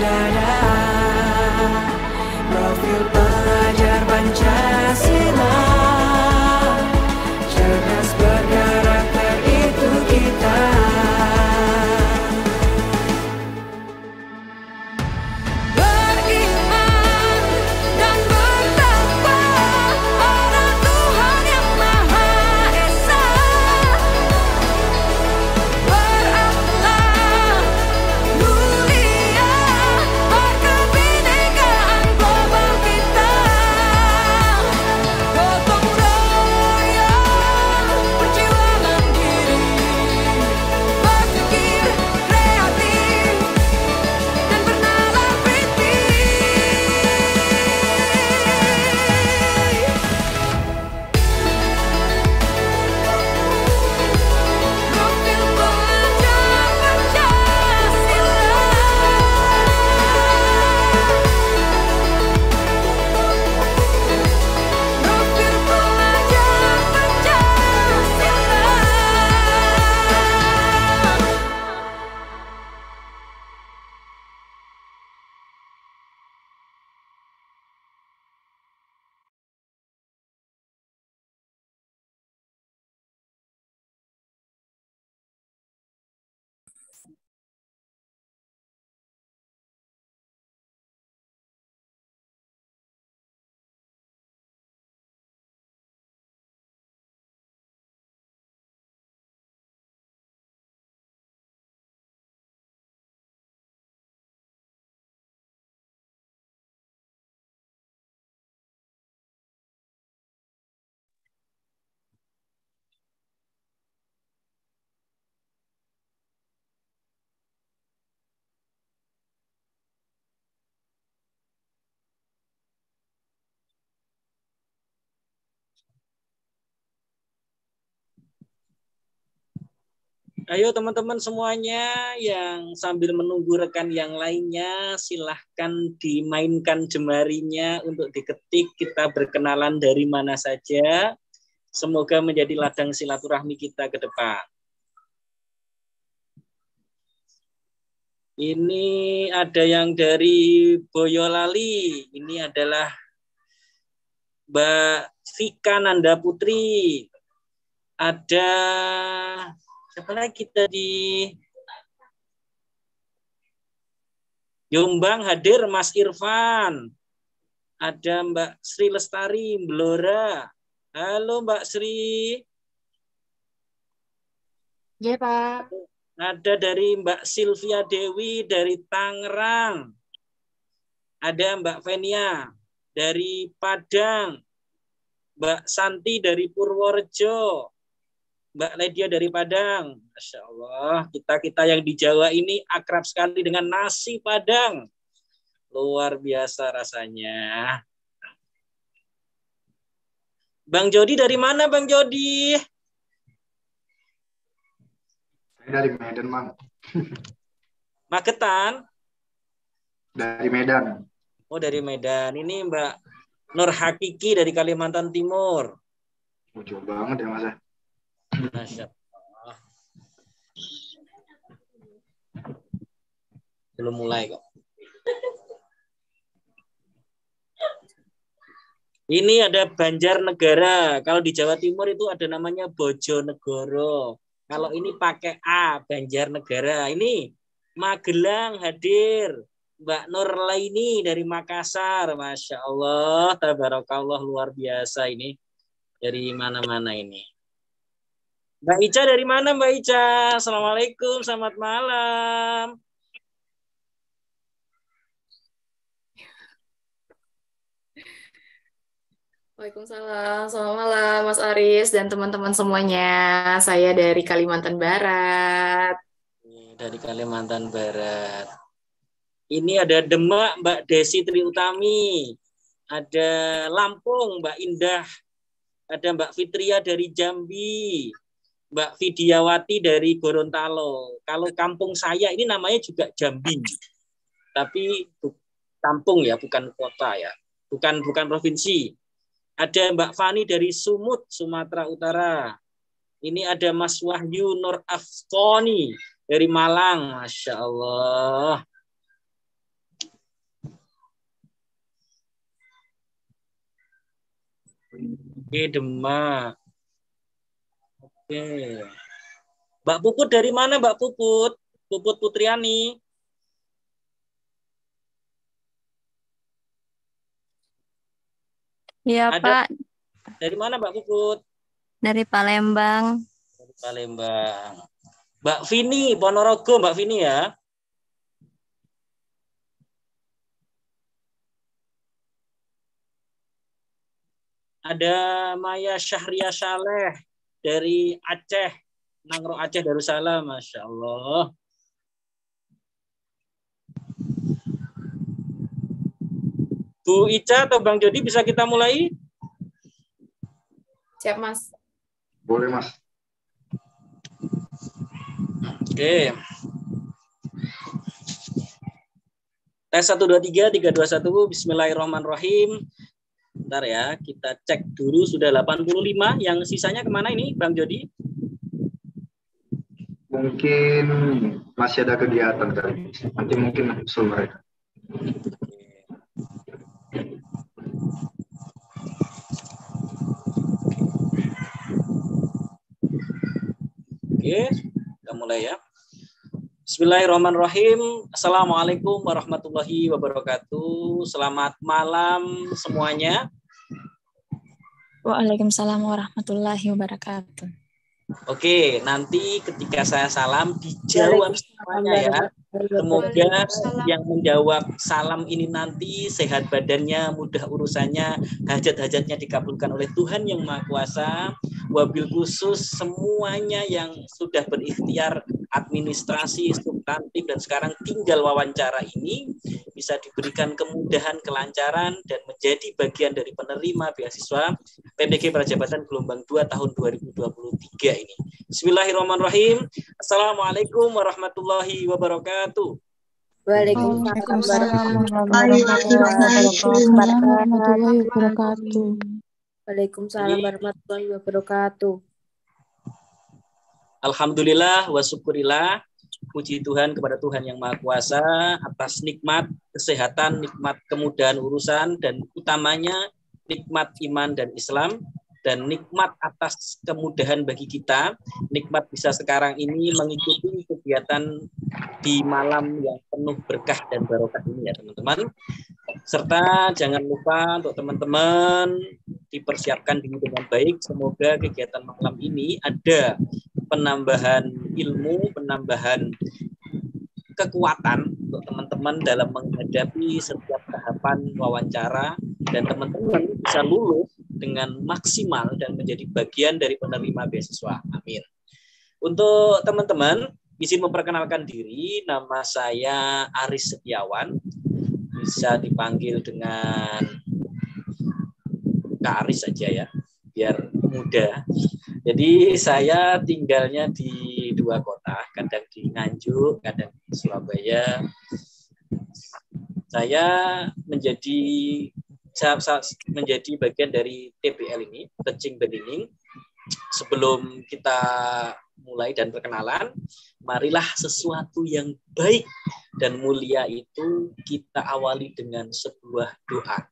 dada Profil pelajar bancaan Ayo teman-teman semuanya yang sambil menunggu rekan yang lainnya, silahkan dimainkan jemarinya untuk diketik kita berkenalan dari mana saja. Semoga menjadi ladang silaturahmi kita ke depan. Ini ada yang dari Boyolali. Ini adalah Mbak Vika Nanda Putri. Ada siapa lagi di Jombang hadir Mas Irfan. Ada Mbak Sri Lestari, Blora. Halo Mbak Sri. Ya Pak. Ada dari Mbak Sylvia Dewi dari Tangerang. Ada Mbak Venia dari Padang. Mbak Santi dari Purworejo. Mbak Ledia dari Padang. Masya Allah, kita-kita yang di Jawa ini akrab sekali dengan nasi Padang. Luar biasa rasanya. Bang Jody dari mana Bang Jody? Saya dari Medan, Bang. Magetan? Dari Medan. Oh, dari Medan. Ini Mbak Nur Hakiki dari Kalimantan Timur. Oh, jauh banget ya, Mas. Ya. Masya Allah. Belum mulai kok. Ini ada Banjarnegara. Kalau di Jawa Timur itu ada namanya Bojonegoro. Kalau ini pakai A, Banjarnegara. Ini Magelang hadir. Mbak Nur Laini dari Makassar. Masya Allah, tabarakallah luar biasa ini. Dari mana-mana ini. Mbak Ica dari mana Mbak Ica? Assalamualaikum, selamat malam. Waalaikumsalam, selamat malam Mas Aris dan teman-teman semuanya. Saya dari Kalimantan Barat. Iya, dari Kalimantan Barat. Ini ada Demak Mbak Desi Tri Utami, ada Lampung Mbak Indah, ada Mbak Fitria dari Jambi, Mbak Vidiawati dari Gorontalo. Kalau kampung saya ini namanya juga Jambi. Tapi kampung ya, bukan kota ya. Bukan bukan provinsi. Ada Mbak Fani dari Sumut, Sumatera Utara. Ini ada Mas Wahyu Nur Afkoni dari Malang. Masya Allah. Oke, Demak. Oke. Mbak Puput dari mana Mbak Puput? Puput Putriani. Iya Pak. Dari mana Mbak Puput? Dari Palembang. Dari Palembang. Mbak Vini, Ponorogo Mbak Vini ya. Ada Maya Syahria Saleh dari Aceh, Nangro Aceh Darussalam, Masya Allah. Bu Ica atau Bang Jody bisa kita mulai? Siap, Mas. Boleh, Mas. Oke. Tes 1, 2, 3, 3, 2, 1. Bismillahirrahmanirrahim sebentar ya, kita cek dulu sudah 85. Yang sisanya kemana ini, Bang Jody? Mungkin masih ada kegiatan kali. Nanti mungkin usul mereka. Oke, kita mulai ya. Bismillahirrahmanirrahim. Assalamualaikum warahmatullahi wabarakatuh. Selamat malam semuanya. Waalaikumsalam warahmatullahi wabarakatuh. Oke, nanti ketika saya salam dijawab semuanya ya. Semoga yang menjawab salam ini nanti sehat badannya, mudah urusannya, hajat-hajatnya dikabulkan oleh Tuhan yang Maha Kuasa. Wabil khusus semuanya yang sudah berikhtiar administrasi Kamtip dan sekarang tinggal wawancara ini bisa diberikan kemudahan, kelancaran dan menjadi bagian dari penerima beasiswa PPG Prajabatan Gelombang 2 tahun 2023 ini. Bismillahirrahmanirrahim. Assalamualaikum warahmatullahi wabarakatuh. Waalaikumsalam warahmatullahi wabarakatuh. Waalaikumsalam warahmatullahi wabarakatuh. Alhamdulillah wa syukurillah puji Tuhan kepada Tuhan yang Maha Kuasa atas nikmat kesehatan, nikmat kemudahan urusan, dan utamanya nikmat iman dan Islam, dan nikmat atas kemudahan bagi kita. Nikmat bisa sekarang ini mengikuti kegiatan di malam yang penuh berkah dan barokah ini ya teman-teman. Serta jangan lupa untuk teman-teman dipersiapkan dengan baik. Semoga kegiatan malam ini ada penambahan ilmu, penambahan kekuatan untuk teman-teman dalam menghadapi setiap tahapan wawancara dan teman-teman bisa lulus dengan maksimal dan menjadi bagian dari penerima beasiswa. Amin. Untuk teman-teman, izin memperkenalkan diri, nama saya Aris Setiawan. Bisa dipanggil dengan Kak Aris saja ya biar mudah Jadi saya tinggalnya di dua kota, kadang di Nganjuk, kadang di Surabaya. Saya menjadi menjadi bagian dari TBL ini, Teaching Beginning. Sebelum kita mulai dan perkenalan, marilah sesuatu yang baik dan mulia itu kita awali dengan sebuah doa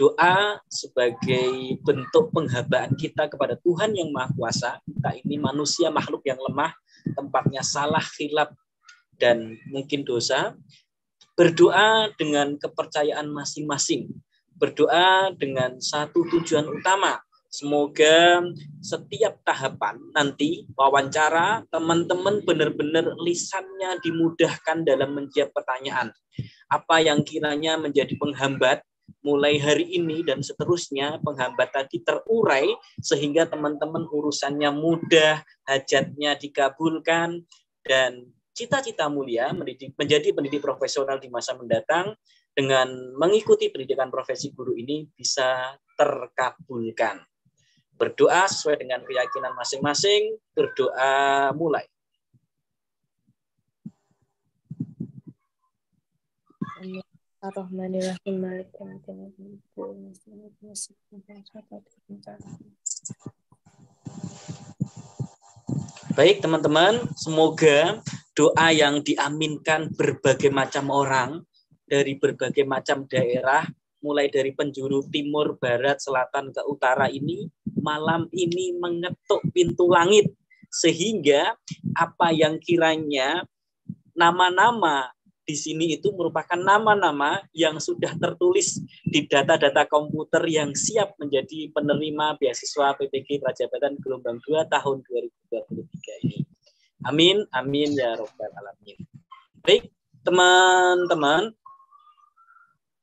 Doa sebagai bentuk penghambaan kita kepada Tuhan yang Maha Kuasa. Kita ini manusia makhluk yang lemah, tempatnya salah, hilap dan mungkin dosa. Berdoa dengan kepercayaan masing-masing. Berdoa dengan satu tujuan utama, Semoga setiap tahapan nanti wawancara teman-teman benar-benar lisannya dimudahkan dalam menjawab pertanyaan. Apa yang kiranya menjadi penghambat mulai hari ini dan seterusnya penghambat tadi terurai sehingga teman-teman urusannya mudah, hajatnya dikabulkan dan cita-cita mulia mendidik, menjadi pendidik profesional di masa mendatang dengan mengikuti pendidikan profesi guru ini bisa terkabulkan. Berdoa sesuai dengan keyakinan masing-masing, berdoa mulai. Iya. Baik teman-teman, semoga doa yang diaminkan berbagai macam orang dari berbagai macam daerah, mulai dari penjuru timur, barat, selatan ke utara ini, malam ini mengetuk pintu langit. Sehingga apa yang kiranya nama-nama di sini itu merupakan nama-nama yang sudah tertulis di data-data komputer yang siap menjadi penerima beasiswa PPG Prajabatan Gelombang 2 tahun 2023 ini. Amin, amin ya robbal alamin. Baik, teman-teman,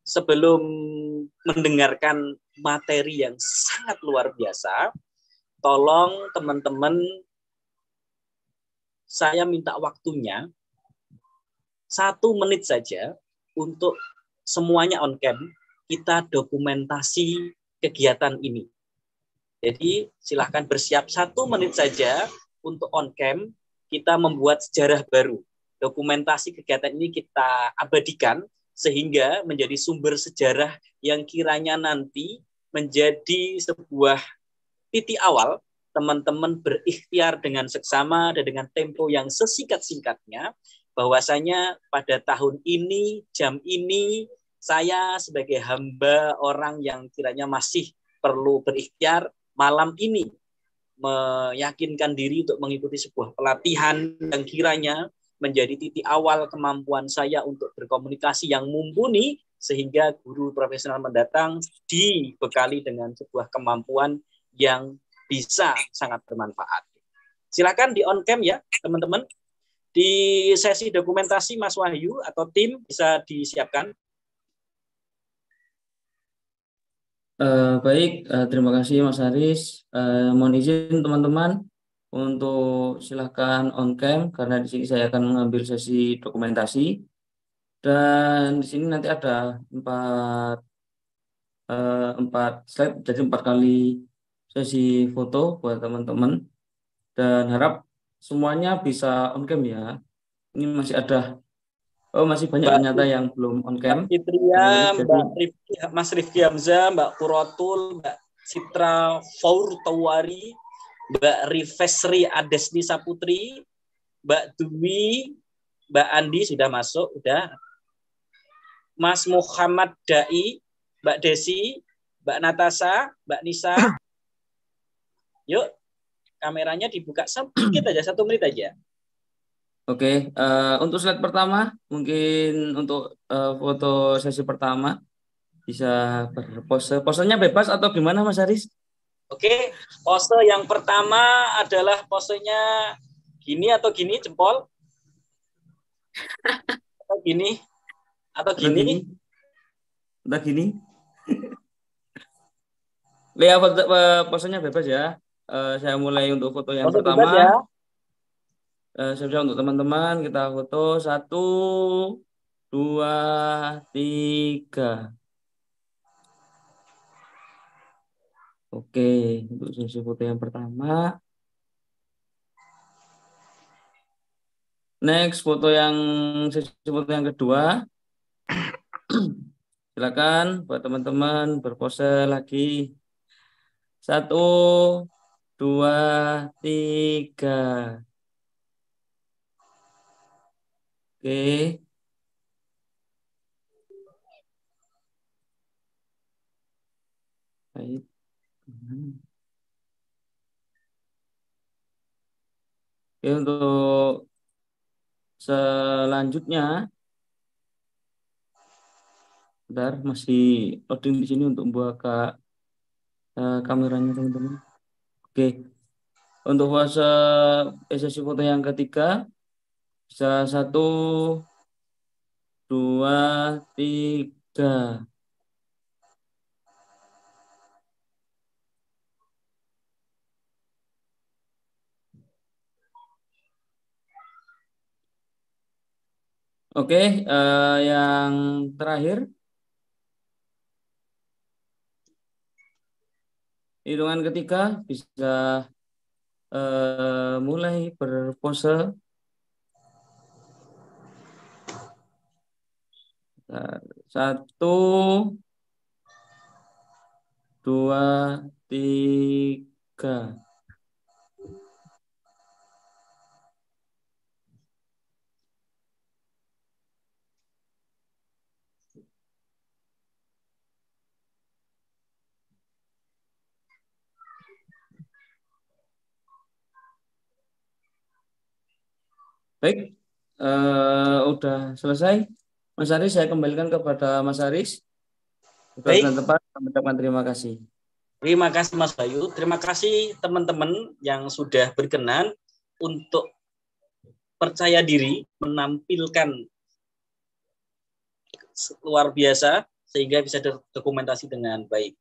sebelum mendengarkan materi yang sangat luar biasa, tolong teman-teman saya minta waktunya satu menit saja untuk semuanya on cam, kita dokumentasi kegiatan ini. Jadi silahkan bersiap satu menit saja untuk on cam, kita membuat sejarah baru. Dokumentasi kegiatan ini kita abadikan sehingga menjadi sumber sejarah yang kiranya nanti menjadi sebuah titik awal teman-teman berikhtiar dengan seksama dan dengan tempo yang sesingkat-singkatnya bahwasanya pada tahun ini, jam ini, saya sebagai hamba orang yang kiranya masih perlu berikhtiar malam ini meyakinkan diri untuk mengikuti sebuah pelatihan yang kiranya menjadi titik awal kemampuan saya untuk berkomunikasi yang mumpuni sehingga guru profesional mendatang dibekali dengan sebuah kemampuan yang bisa sangat bermanfaat. Silakan di on cam ya, teman-teman. Di sesi dokumentasi Mas Wahyu atau tim bisa disiapkan. Uh, baik, uh, terima kasih Mas Haris. Uh, mohon izin teman-teman untuk silahkan on cam karena di sini saya akan mengambil sesi dokumentasi dan di sini nanti ada empat uh, empat slide jadi empat kali sesi foto buat teman-teman dan harap semuanya bisa on cam ya. Ini masih ada Oh masih banyak Mbak, ternyata yang belum on cam. Mbak Fitria, Mbak Rifki, Mas Rifki Hamzah, Mbak Kurotul, Mbak Citra Faur Tawari, Mbak Rifesri Adesni Saputri, Mbak Dwi, Mbak Andi sudah masuk, udah. Mas Muhammad Dai, Mbak Desi, Mbak Natasha, Mbak Nisa. Yuk, kameranya dibuka sedikit aja satu menit aja Oke, okay, uh, eh, untuk slide pertama mungkin untuk uh, foto sesi pertama bisa berpose. Posenya bebas atau gimana Mas Haris? Oke, okay, pose yang pertama adalah posenya gini atau gini jempol. atau gini atau gini. Atau gini. Atau gini. Eh, posenya bebas ya. Uh, saya mulai untuk foto yang foto pertama. Ya. Uh, eh, siap-siap untuk teman-teman kita foto satu, dua, tiga. Oke, untuk sesi foto yang pertama. Next foto yang sesi foto yang kedua. Silakan buat teman-teman berpose lagi. Satu, dua, tiga. Oke. Baik. Oke, untuk selanjutnya Bentar, masih loading di sini untuk buka uh, eh, kameranya teman-teman. Oke. Untuk fase esensi foto yang ketiga bisa satu, dua, tiga. Oke, uh, yang terakhir Hitungan ketiga bisa uh, mulai berpose. Satu, dua, tiga. Baik, uh, udah selesai. Mas Aris, saya kembalikan kepada Mas Aris. Baik. Dan teman terima kasih. Terima kasih Mas Bayu. Terima kasih teman-teman yang sudah berkenan untuk percaya diri menampilkan luar biasa sehingga bisa terdokumentasi dengan baik.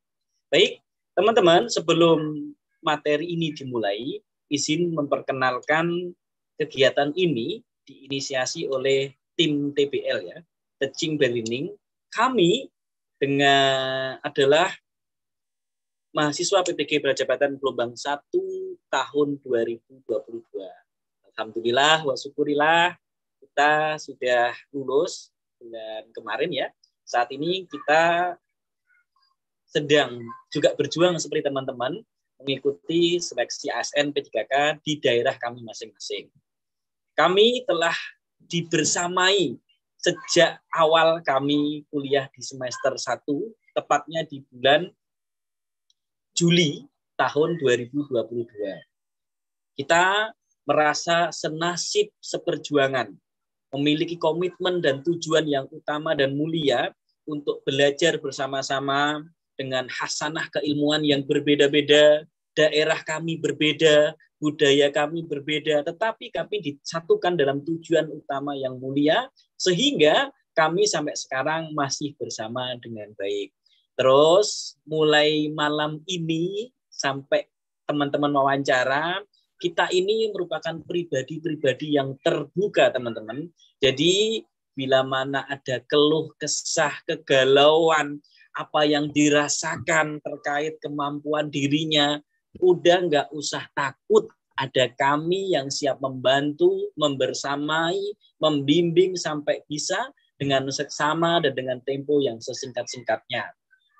Baik, teman-teman, sebelum materi ini dimulai, izin memperkenalkan kegiatan ini diinisiasi oleh tim TBL ya, Teaching Berlining. Kami dengan adalah mahasiswa PPG Prajabatan Gelombang 1 tahun 2022. Alhamdulillah wa syukurillah kita sudah lulus bulan kemarin ya. Saat ini kita sedang juga berjuang seperti teman-teman mengikuti seleksi ASN P3K di daerah kami masing-masing. Kami telah dibersamai sejak awal kami kuliah di semester 1, tepatnya di bulan Juli tahun 2022. Kita merasa senasib seperjuangan, memiliki komitmen dan tujuan yang utama dan mulia untuk belajar bersama-sama dengan hasanah keilmuan yang berbeda-beda, daerah kami berbeda, budaya kami berbeda, tetapi kami disatukan dalam tujuan utama yang mulia, sehingga kami sampai sekarang masih bersama dengan baik. Terus mulai malam ini sampai teman-teman wawancara, kita ini merupakan pribadi-pribadi yang terbuka, teman-teman. Jadi bila mana ada keluh kesah, kegalauan, apa yang dirasakan terkait kemampuan dirinya, udah nggak usah takut ada kami yang siap membantu, membersamai, membimbing sampai bisa dengan seksama dan dengan tempo yang sesingkat-singkatnya.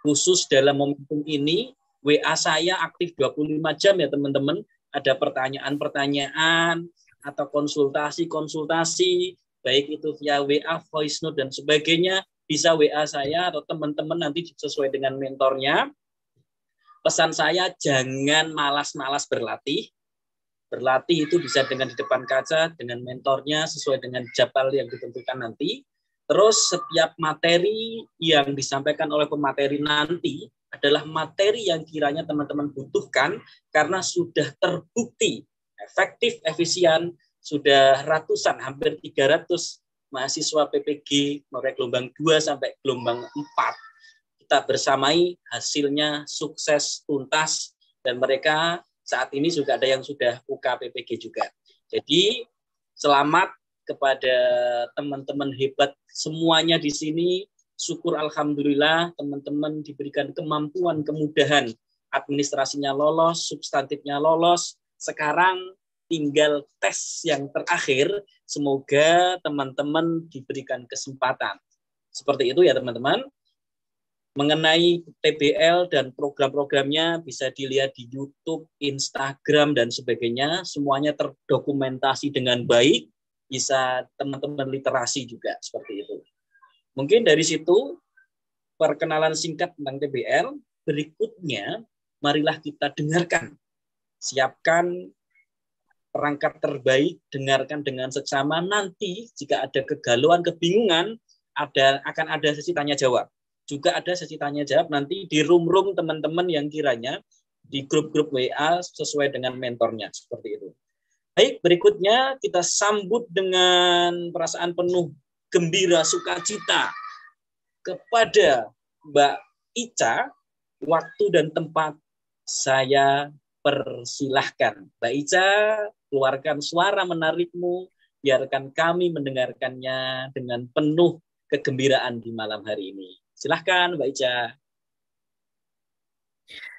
Khusus dalam momentum ini, WA saya aktif 25 jam ya teman-teman. Ada pertanyaan-pertanyaan atau konsultasi-konsultasi, baik itu via WA, voice note, dan sebagainya. Bisa WA saya atau teman-teman nanti sesuai dengan mentornya pesan saya jangan malas-malas berlatih. Berlatih itu bisa dengan di depan kaca, dengan mentornya sesuai dengan jadwal yang ditentukan nanti. Terus setiap materi yang disampaikan oleh pemateri nanti adalah materi yang kiranya teman-teman butuhkan karena sudah terbukti efektif, efisien, sudah ratusan, hampir 300 mahasiswa PPG mereka gelombang 2 sampai gelombang 4 kita bersamai hasilnya sukses tuntas dan mereka saat ini juga ada yang sudah UKPPG juga. Jadi selamat kepada teman-teman hebat semuanya di sini. Syukur alhamdulillah teman-teman diberikan kemampuan kemudahan administrasinya lolos, substantifnya lolos. Sekarang tinggal tes yang terakhir. Semoga teman-teman diberikan kesempatan. Seperti itu ya teman-teman mengenai TBL dan program-programnya bisa dilihat di YouTube, Instagram dan sebagainya. Semuanya terdokumentasi dengan baik. Bisa teman-teman literasi juga seperti itu. Mungkin dari situ perkenalan singkat tentang TBL. Berikutnya, marilah kita dengarkan. Siapkan perangkat terbaik, dengarkan dengan seksama. Nanti jika ada kegalauan, kebingungan, ada akan ada sesi tanya jawab juga ada sesi tanya jawab nanti di room-room teman-teman yang kiranya di grup-grup WA sesuai dengan mentornya seperti itu. Baik, berikutnya kita sambut dengan perasaan penuh gembira sukacita kepada Mbak Ica waktu dan tempat saya persilahkan. Mbak Ica, keluarkan suara menarikmu, biarkan kami mendengarkannya dengan penuh kegembiraan di malam hari ini. Silahkan Mbak Ica.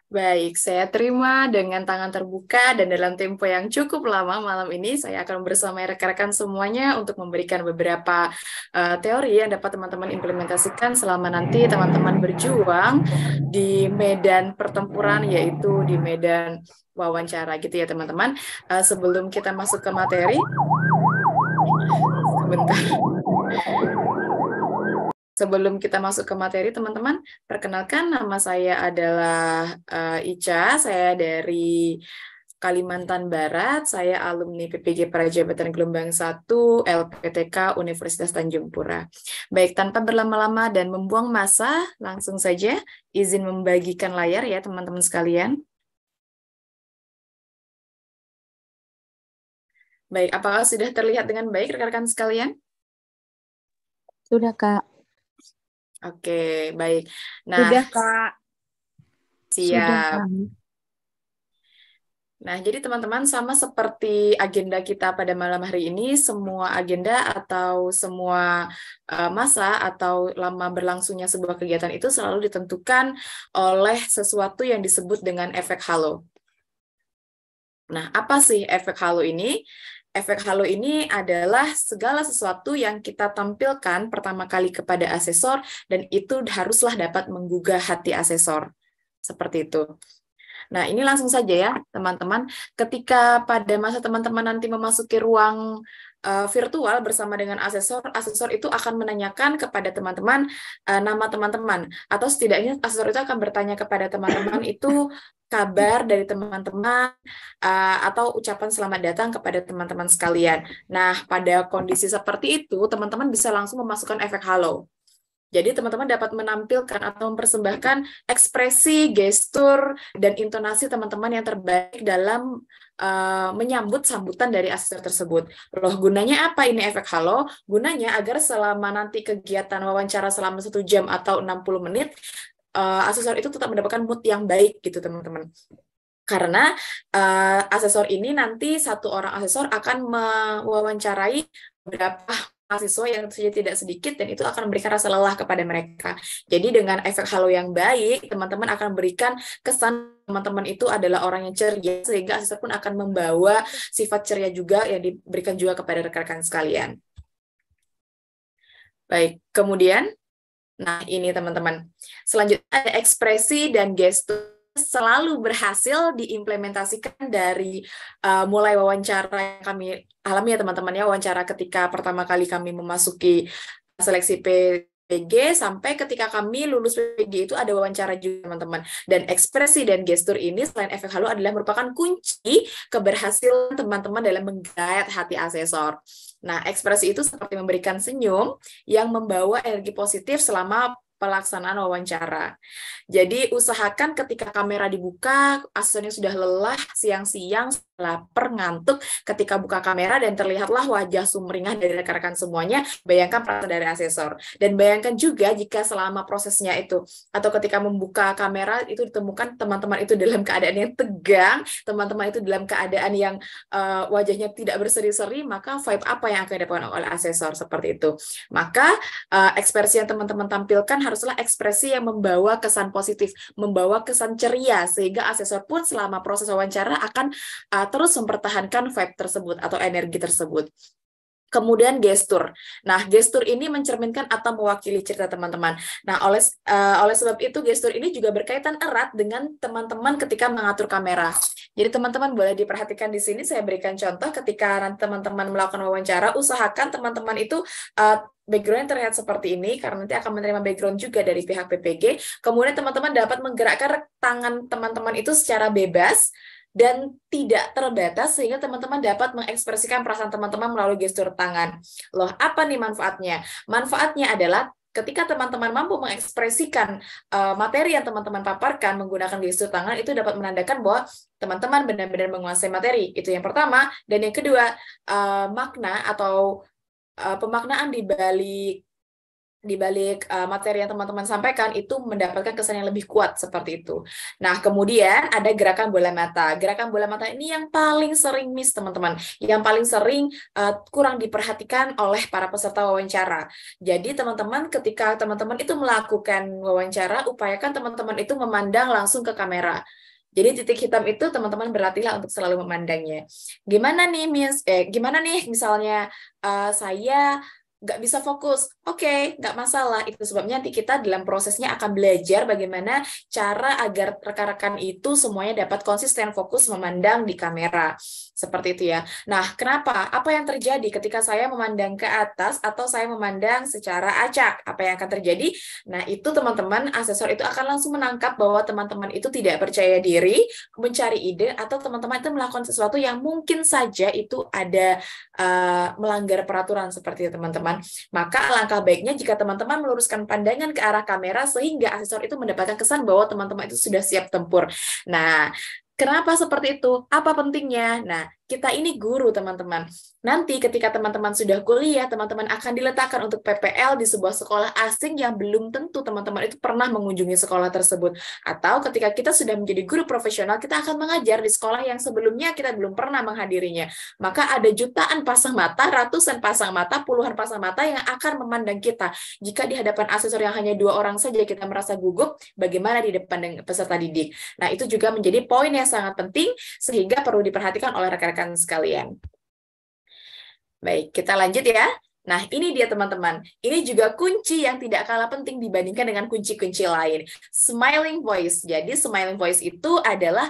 Baik, saya terima dengan tangan terbuka dan dalam tempo yang cukup lama malam ini saya akan bersama rekan-rekan semuanya untuk memberikan beberapa uh, teori yang dapat teman-teman implementasikan selama nanti teman-teman berjuang di medan pertempuran yaitu di medan wawancara gitu ya teman-teman. Uh, sebelum kita masuk ke materi, sebentar sebelum kita masuk ke materi, teman-teman, perkenalkan nama saya adalah uh, Ica, saya dari Kalimantan Barat, saya alumni PPG Prajabatan Gelombang 1 LPTK Universitas Tanjung Pura. Baik, tanpa berlama-lama dan membuang masa, langsung saja izin membagikan layar ya teman-teman sekalian. Baik, apakah sudah terlihat dengan baik rekan-rekan sekalian? Sudah, Kak. Oke, baik. Nah, sudah Kak. Siap. Sudah, Kak. Nah, jadi teman-teman sama seperti agenda kita pada malam hari ini, semua agenda atau semua uh, masa atau lama berlangsungnya sebuah kegiatan itu selalu ditentukan oleh sesuatu yang disebut dengan efek halo. Nah, apa sih efek halo ini? Efek halo ini adalah segala sesuatu yang kita tampilkan pertama kali kepada asesor dan itu haruslah dapat menggugah hati asesor. Seperti itu. Nah, ini langsung saja ya, teman-teman. Ketika pada masa teman-teman nanti memasuki ruang uh, virtual bersama dengan asesor, asesor itu akan menanyakan kepada teman-teman uh, nama teman-teman, atau setidaknya asesor itu akan bertanya kepada teman-teman itu kabar dari teman-teman uh, atau ucapan selamat datang kepada teman-teman sekalian. Nah, pada kondisi seperti itu, teman-teman bisa langsung memasukkan efek halo. Jadi teman-teman dapat menampilkan atau mempersembahkan ekspresi, gestur, dan intonasi teman-teman yang terbaik dalam uh, menyambut sambutan dari asisten tersebut. Loh, gunanya apa ini efek halo? Gunanya agar selama nanti kegiatan wawancara selama satu jam atau 60 menit, uh, asesor itu tetap mendapatkan mood yang baik gitu teman-teman karena uh, asesor ini nanti satu orang asesor akan mewawancarai berapa mahasiswa yang saja tidak sedikit dan itu akan memberikan rasa lelah kepada mereka. Jadi dengan efek halo yang baik, teman-teman akan berikan kesan teman-teman itu adalah orang yang ceria sehingga asesor pun akan membawa sifat ceria juga yang diberikan juga kepada rekan-rekan sekalian. Baik, kemudian Nah, ini teman-teman. Selanjutnya ada ekspresi dan gestur selalu berhasil diimplementasikan dari uh, mulai wawancara yang kami alami ya teman-teman ya wawancara ketika pertama kali kami memasuki seleksi P PG sampai ketika kami lulus PG itu ada wawancara juga teman-teman dan ekspresi dan gestur ini selain efek halo adalah merupakan kunci keberhasilan teman-teman dalam menggayat hati asesor. Nah, ekspresi itu seperti memberikan senyum yang membawa energi positif selama pelaksanaan wawancara. Jadi usahakan ketika kamera dibuka, asesornya sudah lelah siang-siang lapar, ngantuk ketika buka kamera dan terlihatlah wajah sumringah dari rekan-rekan semuanya. Bayangkan perasaan dari asesor. Dan bayangkan juga jika selama prosesnya itu atau ketika membuka kamera itu ditemukan teman-teman itu dalam keadaan yang tegang, teman-teman itu dalam keadaan yang uh, wajahnya tidak berseri-seri, maka vibe apa yang akan dilakukan oleh asesor seperti itu. Maka uh, ekspresi yang teman-teman tampilkan haruslah ekspresi yang membawa kesan positif, membawa kesan ceria sehingga asesor pun selama proses wawancara akan uh, terus mempertahankan vibe tersebut atau energi tersebut. Kemudian gestur. Nah, gestur ini mencerminkan atau mewakili cerita teman-teman. Nah, oleh uh, oleh sebab itu gestur ini juga berkaitan erat dengan teman-teman ketika mengatur kamera. Jadi teman-teman boleh diperhatikan di sini saya berikan contoh ketika teman-teman melakukan wawancara, usahakan teman-teman itu uh, eh, background terlihat seperti ini karena nanti akan menerima background juga dari pihak PPG. Kemudian teman-teman dapat menggerakkan tangan teman-teman itu secara bebas dan tidak terbatas sehingga teman-teman dapat mengekspresikan perasaan teman-teman melalui gestur tangan. Loh, apa nih manfaatnya? Manfaatnya adalah ketika teman-teman mampu mengekspresikan uh, materi yang teman-teman paparkan menggunakan gestur tangan itu dapat menandakan bahwa teman-teman benar-benar menguasai materi itu yang pertama dan yang kedua uh, makna atau uh, pemaknaan di balik di balik uh, eh, materi yang teman-teman sampaikan itu mendapatkan kesan yang lebih kuat seperti itu. Nah, kemudian ada gerakan bola mata. Gerakan bola mata ini yang paling sering miss teman-teman, yang paling sering uh, kurang diperhatikan oleh para peserta wawancara. Jadi teman-teman ketika teman-teman itu melakukan wawancara, upayakan teman-teman itu memandang langsung ke kamera. Jadi titik hitam itu teman-teman berlatihlah untuk selalu memandangnya. Gimana nih, Miss? Eh, gimana nih misalnya uh, saya nggak bisa fokus, oke, okay, nggak masalah. Itu sebabnya nanti kita dalam prosesnya akan belajar bagaimana cara agar rekan-rekan itu semuanya dapat konsisten fokus memandang di kamera. Seperti itu ya. Nah, kenapa? Apa yang terjadi ketika saya memandang ke atas atau saya memandang secara acak? Apa yang akan terjadi? Nah, itu teman-teman asesor itu akan langsung menangkap bahwa teman-teman itu tidak percaya diri, mencari ide atau teman-teman itu melakukan sesuatu yang mungkin saja itu ada uh, melanggar peraturan seperti itu, teman-teman. Maka langkah baiknya jika teman-teman meluruskan pandangan ke arah kamera sehingga asesor itu mendapatkan kesan bahwa teman-teman itu sudah siap tempur. Nah, Kenapa seperti itu? Apa pentingnya? Nah, kita ini guru, teman-teman. Nanti ketika teman-teman sudah kuliah, teman-teman akan diletakkan untuk PPL di sebuah sekolah asing yang belum tentu teman-teman itu pernah mengunjungi sekolah tersebut. Atau ketika kita sudah menjadi guru profesional, kita akan mengajar di sekolah yang sebelumnya kita belum pernah menghadirinya. Maka ada jutaan pasang mata, ratusan pasang mata, puluhan pasang mata yang akan memandang kita. Jika di hadapan asesor yang hanya dua orang saja kita merasa gugup, bagaimana di depan peserta didik? Nah, itu juga menjadi poin yang sangat penting sehingga perlu diperhatikan oleh rekan-rekan rekan-rekan sekalian. Baik, kita lanjut ya. Nah, ini dia teman-teman. Ini juga kunci yang tidak kalah penting dibandingkan dengan kunci-kunci lain. Smiling voice. Jadi, smiling voice itu adalah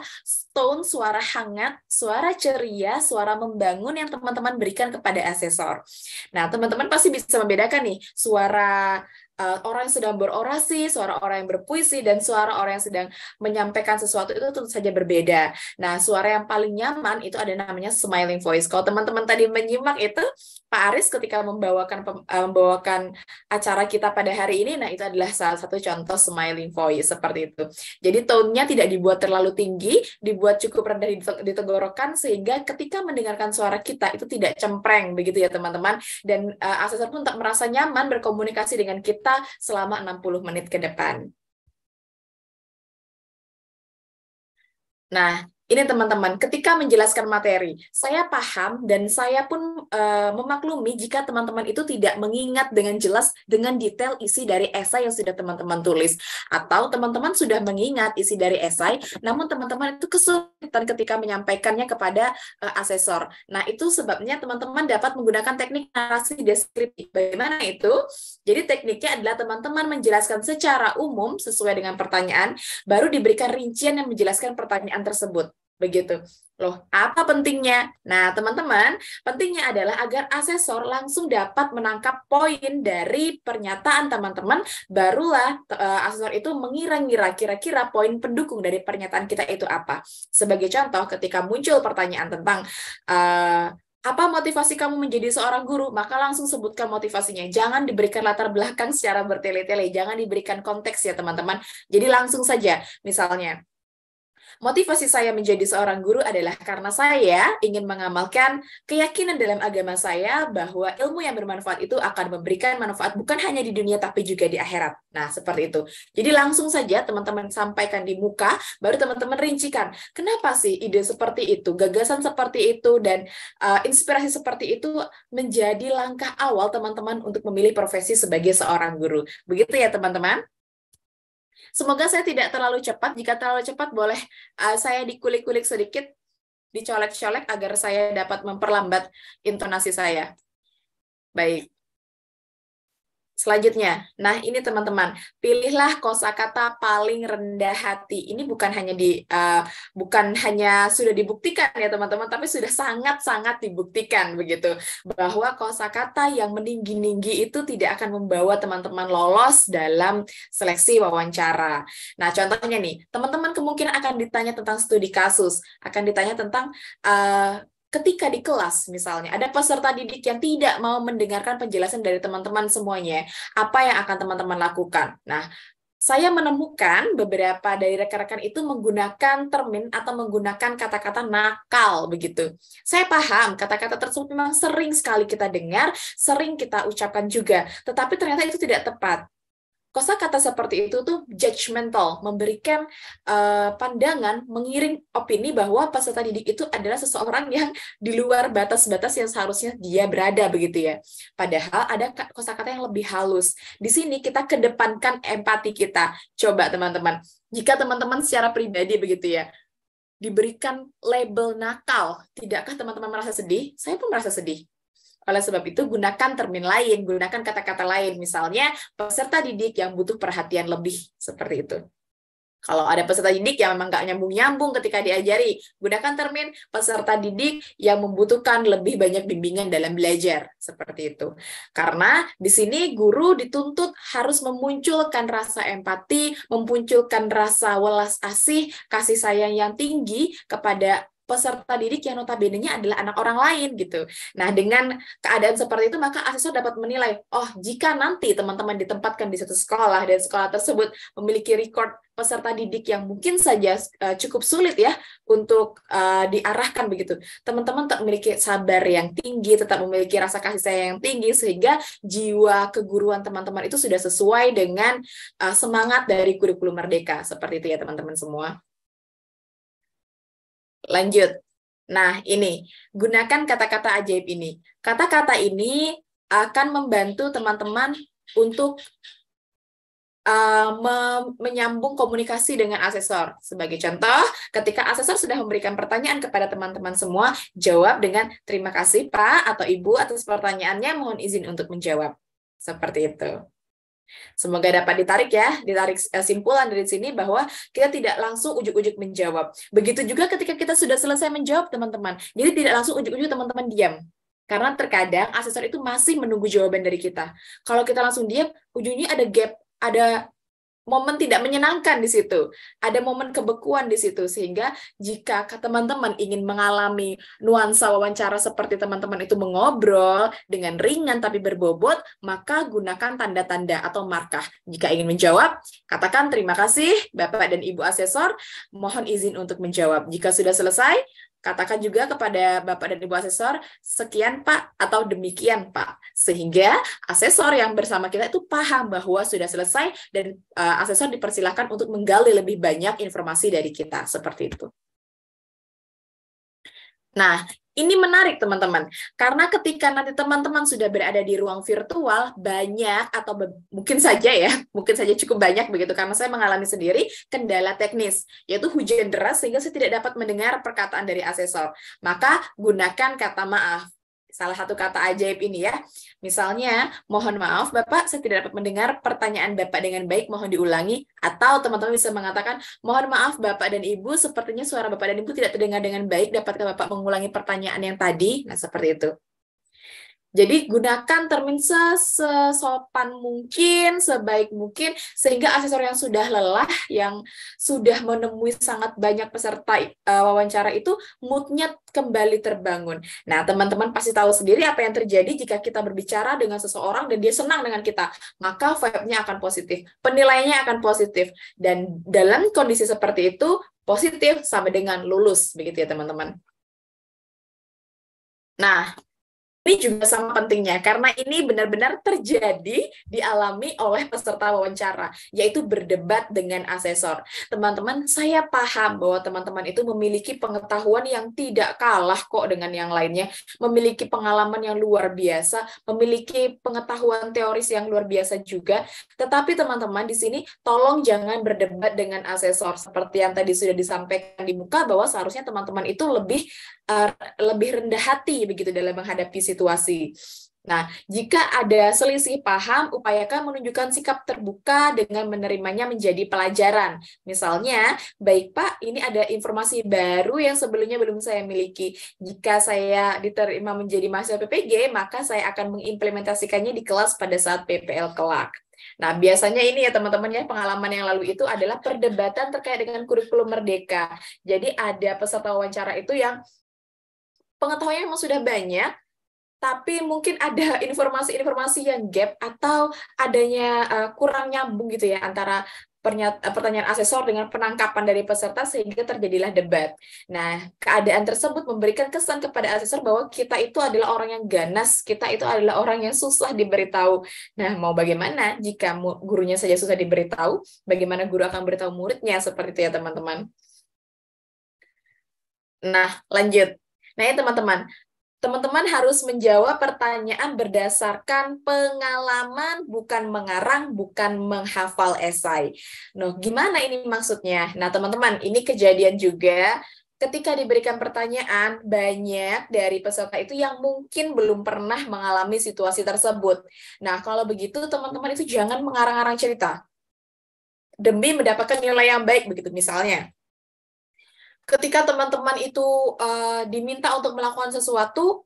tone suara hangat, suara ceria, suara membangun yang teman-teman berikan kepada asesor. Nah, teman-teman pasti bisa membedakan nih suara uh, orang yang sedang berorasi, suara orang yang berpuisi, dan suara orang yang sedang menyampaikan sesuatu itu tentu saja berbeda. Nah, suara yang paling nyaman itu ada namanya smiling voice. Kalau teman-teman tadi menyimak itu, Pak Aris ketika membawakan eh, membawakan acara kita pada hari ini, nah itu adalah salah satu contoh smiling voice seperti itu. Jadi tone-nya tidak dibuat terlalu tinggi, dibuat cukup rendah di tenggorokan sehingga ketika mendengarkan suara kita itu tidak cempreng begitu ya teman-teman dan uh, asesor pun tak merasa nyaman berkomunikasi dengan kita kita selama 60 menit ke depan. Nah, ini teman-teman, ketika menjelaskan materi, saya paham dan saya pun uh, memaklumi jika teman-teman itu tidak mengingat dengan jelas dengan detail isi dari esai yang sudah teman-teman tulis atau teman-teman sudah mengingat isi dari esai, namun teman-teman itu kesulitan ketika menyampaikannya kepada uh, asesor. Nah, itu sebabnya teman-teman dapat menggunakan teknik narasi deskriptif. Bagaimana itu? Jadi tekniknya adalah teman-teman menjelaskan secara umum sesuai dengan pertanyaan, baru diberikan rincian yang menjelaskan pertanyaan tersebut begitu. Loh, apa pentingnya? Nah, teman-teman, pentingnya adalah agar asesor langsung dapat menangkap poin dari pernyataan teman-teman, barulah uh, asesor itu mengira-ngira kira-kira poin pendukung dari pernyataan kita itu apa. Sebagai contoh, ketika muncul pertanyaan tentang uh, apa motivasi kamu menjadi seorang guru? Maka langsung sebutkan motivasinya. Jangan diberikan latar belakang secara bertele-tele, jangan diberikan konteks ya teman-teman. Jadi langsung saja, misalnya, Motivasi saya menjadi seorang guru adalah karena saya ingin mengamalkan keyakinan dalam agama saya bahwa ilmu yang bermanfaat itu akan memberikan manfaat bukan hanya di dunia tapi juga di akhirat. Nah, seperti itu. Jadi langsung saja teman-teman sampaikan di muka, baru teman-teman rincikan. Kenapa sih ide seperti itu, gagasan seperti itu dan uh, inspirasi seperti itu menjadi langkah awal teman-teman untuk memilih profesi sebagai seorang guru. Begitu ya, teman-teman? Semoga saya tidak terlalu cepat. Jika terlalu cepat, boleh uh, saya dikulik-kulik sedikit, dicolek-colek agar saya dapat memperlambat intonasi saya. Baik. Selanjutnya, nah ini teman-teman, pilihlah kosakata paling rendah hati. Ini bukan hanya di uh, bukan hanya sudah dibuktikan ya teman-teman, tapi sudah sangat-sangat dibuktikan begitu bahwa kosakata yang meninggi-ninggi itu tidak akan membawa teman-teman lolos dalam seleksi wawancara. Nah, contohnya nih, teman-teman kemungkinan akan ditanya tentang studi kasus, akan ditanya tentang uh, ketika di kelas misalnya ada peserta didik yang tidak mau mendengarkan penjelasan dari teman-teman semuanya, apa yang akan teman-teman lakukan? Nah, saya menemukan beberapa dari rekan-rekan itu menggunakan termin atau menggunakan kata-kata nakal begitu. Saya paham kata-kata tersebut memang sering sekali kita dengar, sering kita ucapkan juga, tetapi ternyata itu tidak tepat kosa kata seperti itu tuh judgmental, memberikan uh, pandangan, mengiring opini bahwa peserta didik itu adalah seseorang yang di luar batas-batas yang seharusnya dia berada begitu ya. Padahal ada kosa kata yang lebih halus. Di sini kita kedepankan empati kita. Coba teman-teman, jika teman-teman secara pribadi begitu ya, diberikan label nakal, tidakkah teman-teman merasa sedih? Saya pun merasa sedih. Oleh sebab itu, gunakan termin lain, gunakan kata-kata lain. Misalnya, peserta didik yang butuh perhatian lebih, seperti itu. Kalau ada peserta didik yang memang nggak nyambung-nyambung ketika diajari, gunakan termin peserta didik yang membutuhkan lebih banyak bimbingan dalam belajar, seperti itu. Karena di sini guru dituntut harus memunculkan rasa empati, memunculkan rasa welas asih, kasih sayang yang tinggi kepada peserta didik yang notabene-nya adalah anak orang lain gitu. Nah, dengan keadaan seperti itu maka asesor dapat menilai, oh jika nanti teman-teman ditempatkan di satu sekolah dan sekolah tersebut memiliki record peserta didik yang mungkin saja uh, cukup sulit ya untuk uh, diarahkan begitu. Teman-teman tak memiliki sabar yang tinggi, tetap memiliki rasa kasih sayang yang tinggi sehingga jiwa keguruan teman-teman itu sudah sesuai dengan uh, semangat dari kurikulum merdeka seperti itu ya teman-teman semua. Lanjut. Nah, ini gunakan kata-kata ajaib ini. Kata-kata ini akan membantu teman-teman untuk uh, me menyambung komunikasi dengan asesor. Sebagai contoh, ketika asesor sudah memberikan pertanyaan kepada teman-teman semua, jawab dengan terima kasih Pak atau Ibu atas pertanyaannya, mohon izin untuk menjawab. Seperti itu. Semoga dapat ditarik ya, ditarik eh, simpulan dari sini bahwa kita tidak langsung ujuk-ujuk menjawab. Begitu juga ketika kita sudah selesai menjawab, teman-teman. Jadi tidak langsung ujuk-ujuk teman-teman diam. Karena terkadang asesor itu masih menunggu jawaban dari kita. Kalau kita langsung diam, ujungnya ada gap, ada momen tidak menyenangkan di situ. Ada momen kebekuan di situ sehingga jika teman-teman ingin mengalami nuansa wawancara seperti teman-teman itu mengobrol dengan ringan tapi berbobot, maka gunakan tanda-tanda atau markah. Jika ingin menjawab, katakan terima kasih Bapak dan Ibu asesor, mohon izin untuk menjawab. Jika sudah selesai, Katakan juga kepada Bapak dan Ibu asesor, sekian Pak atau demikian Pak. Sehingga asesor yang bersama kita itu paham bahwa sudah selesai dan uh, asesor dipersilahkan untuk menggali lebih banyak informasi dari kita. Seperti itu. Nah, ini menarik teman-teman, karena ketika nanti teman-teman sudah berada di ruang virtual, banyak atau mungkin saja ya, mungkin saja cukup banyak begitu, karena saya mengalami sendiri kendala teknis, yaitu hujan deras sehingga saya tidak dapat mendengar perkataan dari asesor. Maka gunakan kata maaf salah satu kata ajaib ini ya. Misalnya, mohon maaf Bapak, saya tidak dapat mendengar pertanyaan Bapak dengan baik, mohon diulangi. Atau teman-teman bisa mengatakan, mohon maaf Bapak dan Ibu, sepertinya suara Bapak dan Ibu tidak terdengar dengan baik, dapatkah Bapak mengulangi pertanyaan yang tadi? Nah, seperti itu. Jadi gunakan termin sesopan mungkin, sebaik mungkin, sehingga asesor yang sudah lelah, yang sudah menemui sangat banyak peserta eh, wawancara itu, moodnya kembali terbangun. Nah, teman-teman pasti tahu sendiri apa yang terjadi jika kita berbicara dengan seseorang dan dia senang dengan kita. Maka vibe-nya akan positif, penilaiannya akan positif. Dan dalam kondisi seperti itu, positif sama dengan lulus, begitu ya teman-teman. Nah, ini juga sama pentingnya karena ini benar-benar terjadi dialami oleh peserta wawancara yaitu berdebat dengan asesor. Teman-teman, saya paham bahwa teman-teman itu memiliki pengetahuan yang tidak kalah kok dengan yang lainnya, memiliki pengalaman yang luar biasa, memiliki pengetahuan teoris yang luar biasa juga. Tetapi teman-teman di sini tolong jangan berdebat dengan asesor seperti yang tadi sudah disampaikan di muka bahwa seharusnya teman-teman itu lebih uh, lebih rendah hati begitu dalam menghadapi situasi situasi. Nah, jika ada selisih paham, upayakan menunjukkan sikap terbuka dengan menerimanya menjadi pelajaran. Misalnya, baik Pak, ini ada informasi baru yang sebelumnya belum saya miliki. Jika saya diterima menjadi mahasiswa PPG, maka saya akan mengimplementasikannya di kelas pada saat PPL kelak. Nah, biasanya ini ya teman-teman ya, pengalaman yang lalu itu adalah perdebatan terkait dengan kurikulum merdeka. Jadi ada peserta wawancara itu yang pengetahuannya memang sudah banyak, tapi mungkin ada informasi-informasi yang gap atau adanya uh, kurang nyambung gitu ya antara eh, pertanyaan asesor dengan penangkapan dari peserta sehingga terjadilah debat. Nah, keadaan tersebut memberikan kesan kepada asesor bahwa kita itu adalah orang yang ganas, kita itu adalah orang yang susah diberitahu. Nah, mau bagaimana jika gurunya saja susah diberitahu, bagaimana guru akan beritahu muridnya seperti itu ya teman-teman. Nah, lanjut. Nah, ya teman-teman, Teman-teman harus menjawab pertanyaan berdasarkan pengalaman, bukan mengarang, bukan menghafal esai. Nah, gimana ini maksudnya? Nah, teman-teman, ini kejadian juga ketika diberikan pertanyaan, banyak dari peserta itu yang mungkin belum pernah mengalami situasi tersebut. Nah, kalau begitu teman-teman itu jangan mengarang-arang cerita. Demi mendapatkan nilai yang baik begitu misalnya ketika teman-teman itu uh, diminta untuk melakukan sesuatu,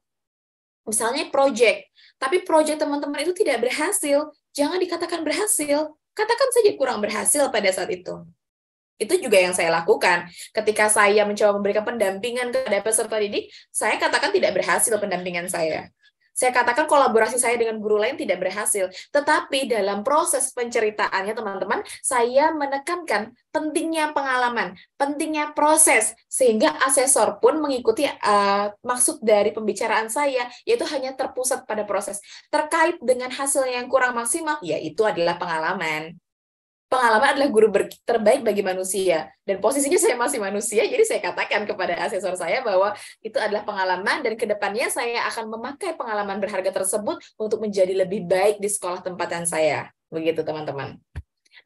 misalnya project, tapi project teman-teman itu tidak berhasil, jangan dikatakan berhasil, katakan saja kurang berhasil pada saat itu. Itu juga yang saya lakukan. Ketika saya mencoba memberikan pendampingan kepada peserta didik, saya katakan tidak berhasil pendampingan saya. Saya katakan kolaborasi saya dengan guru lain tidak berhasil, tetapi dalam proses penceritaannya teman-teman, saya menekankan pentingnya pengalaman, pentingnya proses sehingga asesor pun mengikuti uh, maksud dari pembicaraan saya yaitu hanya terpusat pada proses. Terkait dengan hasil yang kurang maksimal yaitu adalah pengalaman pengalaman adalah guru terbaik bagi manusia dan posisinya saya masih manusia jadi saya katakan kepada asesor saya bahwa itu adalah pengalaman dan kedepannya saya akan memakai pengalaman berharga tersebut untuk menjadi lebih baik di sekolah tempatan saya begitu teman-teman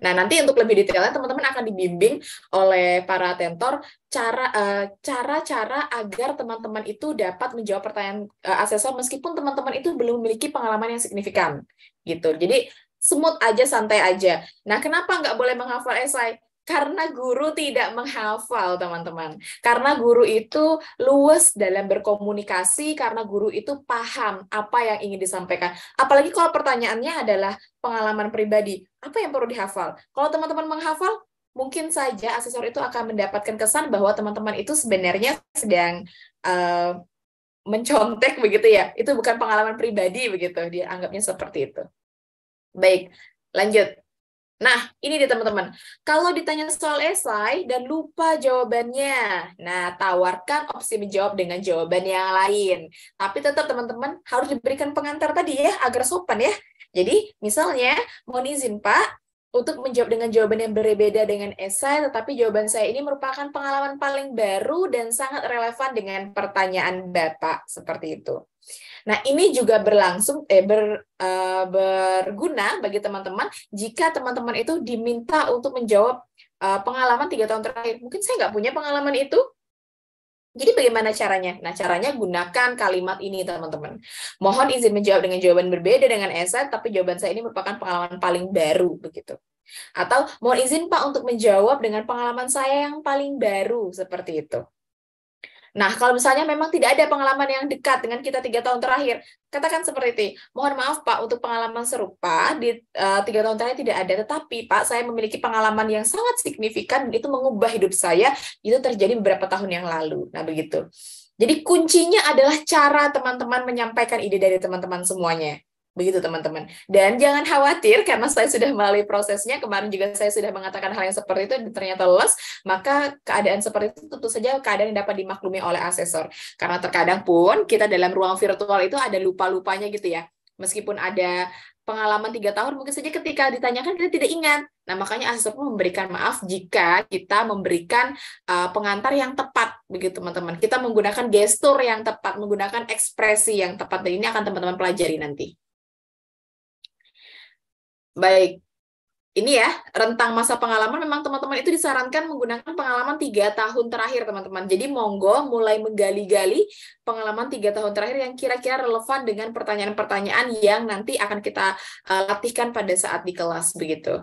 nah nanti untuk lebih detailnya teman-teman akan dibimbing oleh para tentor cara eh, cara cara agar teman-teman itu dapat menjawab pertanyaan eh, asesor meskipun teman-teman itu belum memiliki pengalaman yang signifikan gitu jadi semut aja, santai aja. Nah, kenapa nggak boleh menghafal esai? Karena guru tidak menghafal, teman-teman. Karena guru itu luwes dalam berkomunikasi, karena guru itu paham apa yang ingin disampaikan. Apalagi kalau pertanyaannya adalah pengalaman pribadi, apa yang perlu dihafal? Kalau teman-teman menghafal, mungkin saja asesor itu akan mendapatkan kesan bahwa teman-teman itu sebenarnya sedang uh, mencontek begitu ya. Itu bukan pengalaman pribadi begitu, dia anggapnya seperti itu. Baik, lanjut. Nah, ini dia teman-teman. Kalau ditanya soal esai dan lupa jawabannya, nah tawarkan opsi menjawab dengan jawaban yang lain. Tapi tetap teman-teman harus diberikan pengantar tadi ya, agar sopan ya. Jadi misalnya, mohon izin Pak, untuk menjawab dengan jawaban yang berbeda dengan esai, tetapi jawaban saya ini merupakan pengalaman paling baru dan sangat relevan dengan pertanyaan Bapak, seperti itu. Nah, ini juga berlangsung eh ber, uh, berguna bagi teman-teman jika teman-teman itu diminta untuk menjawab uh, pengalaman tiga tahun terakhir. Mungkin saya nggak punya pengalaman itu. Jadi bagaimana caranya? Nah, caranya gunakan kalimat ini, teman-teman. Mohon izin menjawab dengan jawaban berbeda dengan esai, tapi jawaban saya ini merupakan pengalaman paling baru, begitu. Atau mohon izin Pak untuk menjawab dengan pengalaman saya yang paling baru, seperti itu. Nah, kalau misalnya memang tidak ada pengalaman yang dekat dengan kita tiga tahun terakhir, katakan seperti itu. Mohon maaf Pak, untuk pengalaman serupa di eh, tiga tahun terakhir tidak ada, tetapi Pak, saya memiliki pengalaman yang sangat signifikan, itu mengubah hidup saya, itu terjadi beberapa tahun yang lalu. Nah, begitu. Jadi kuncinya adalah cara teman-teman menyampaikan ide dari teman-teman semuanya. Begitu teman-teman. Dan jangan khawatir karena saya sudah melalui prosesnya, kemarin juga saya sudah mengatakan hal yang seperti itu ternyata lolos, maka keadaan seperti itu tentu saja keadaan yang dapat dimaklumi oleh asesor. Karena terkadang pun kita dalam ruang virtual itu ada lupa-lupanya gitu ya. Meskipun ada pengalaman tiga tahun mungkin saja ketika ditanyakan kita tidak ingat. Nah makanya asesor pun memberikan maaf jika kita memberikan uh, pengantar yang tepat begitu teman-teman. Kita menggunakan gestur yang tepat, menggunakan ekspresi yang tepat dan ini akan teman-teman pelajari nanti. Baik. Ini ya, rentang masa pengalaman memang teman-teman itu disarankan menggunakan pengalaman tiga tahun terakhir, teman-teman. Jadi monggo mulai menggali-gali pengalaman tiga tahun terakhir yang kira-kira relevan dengan pertanyaan-pertanyaan yang nanti akan kita eh, latihkan pada saat di kelas, begitu.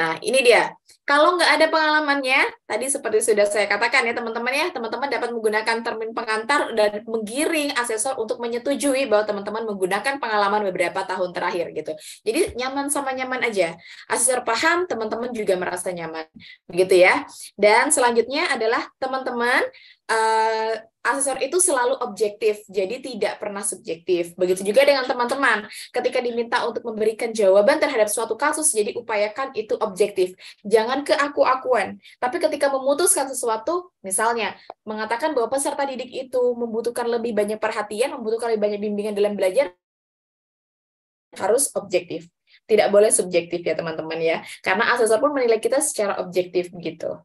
Nah, ini dia. Kalau nggak ada pengalamannya, tadi seperti sudah saya katakan ya teman-teman ya, teman-teman dapat menggunakan termin pengantar dan menggiring asesor untuk menyetujui bahwa teman-teman menggunakan pengalaman beberapa tahun terakhir gitu. Jadi nyaman sama nyaman aja. Asesor paham, teman-teman juga merasa nyaman. Begitu ya. Dan selanjutnya adalah teman-teman uh, asesor itu selalu objektif, jadi tidak pernah subjektif. Begitu juga dengan teman-teman, ketika diminta untuk memberikan jawaban terhadap suatu kasus, jadi upayakan itu objektif. Jangan ke aku akuan Tapi ketika memutuskan sesuatu, misalnya mengatakan bahwa peserta didik itu membutuhkan lebih banyak perhatian, membutuhkan lebih banyak bimbingan dalam belajar, harus objektif. Tidak boleh subjektif ya teman-teman ya, karena asesor pun menilai kita secara objektif gitu.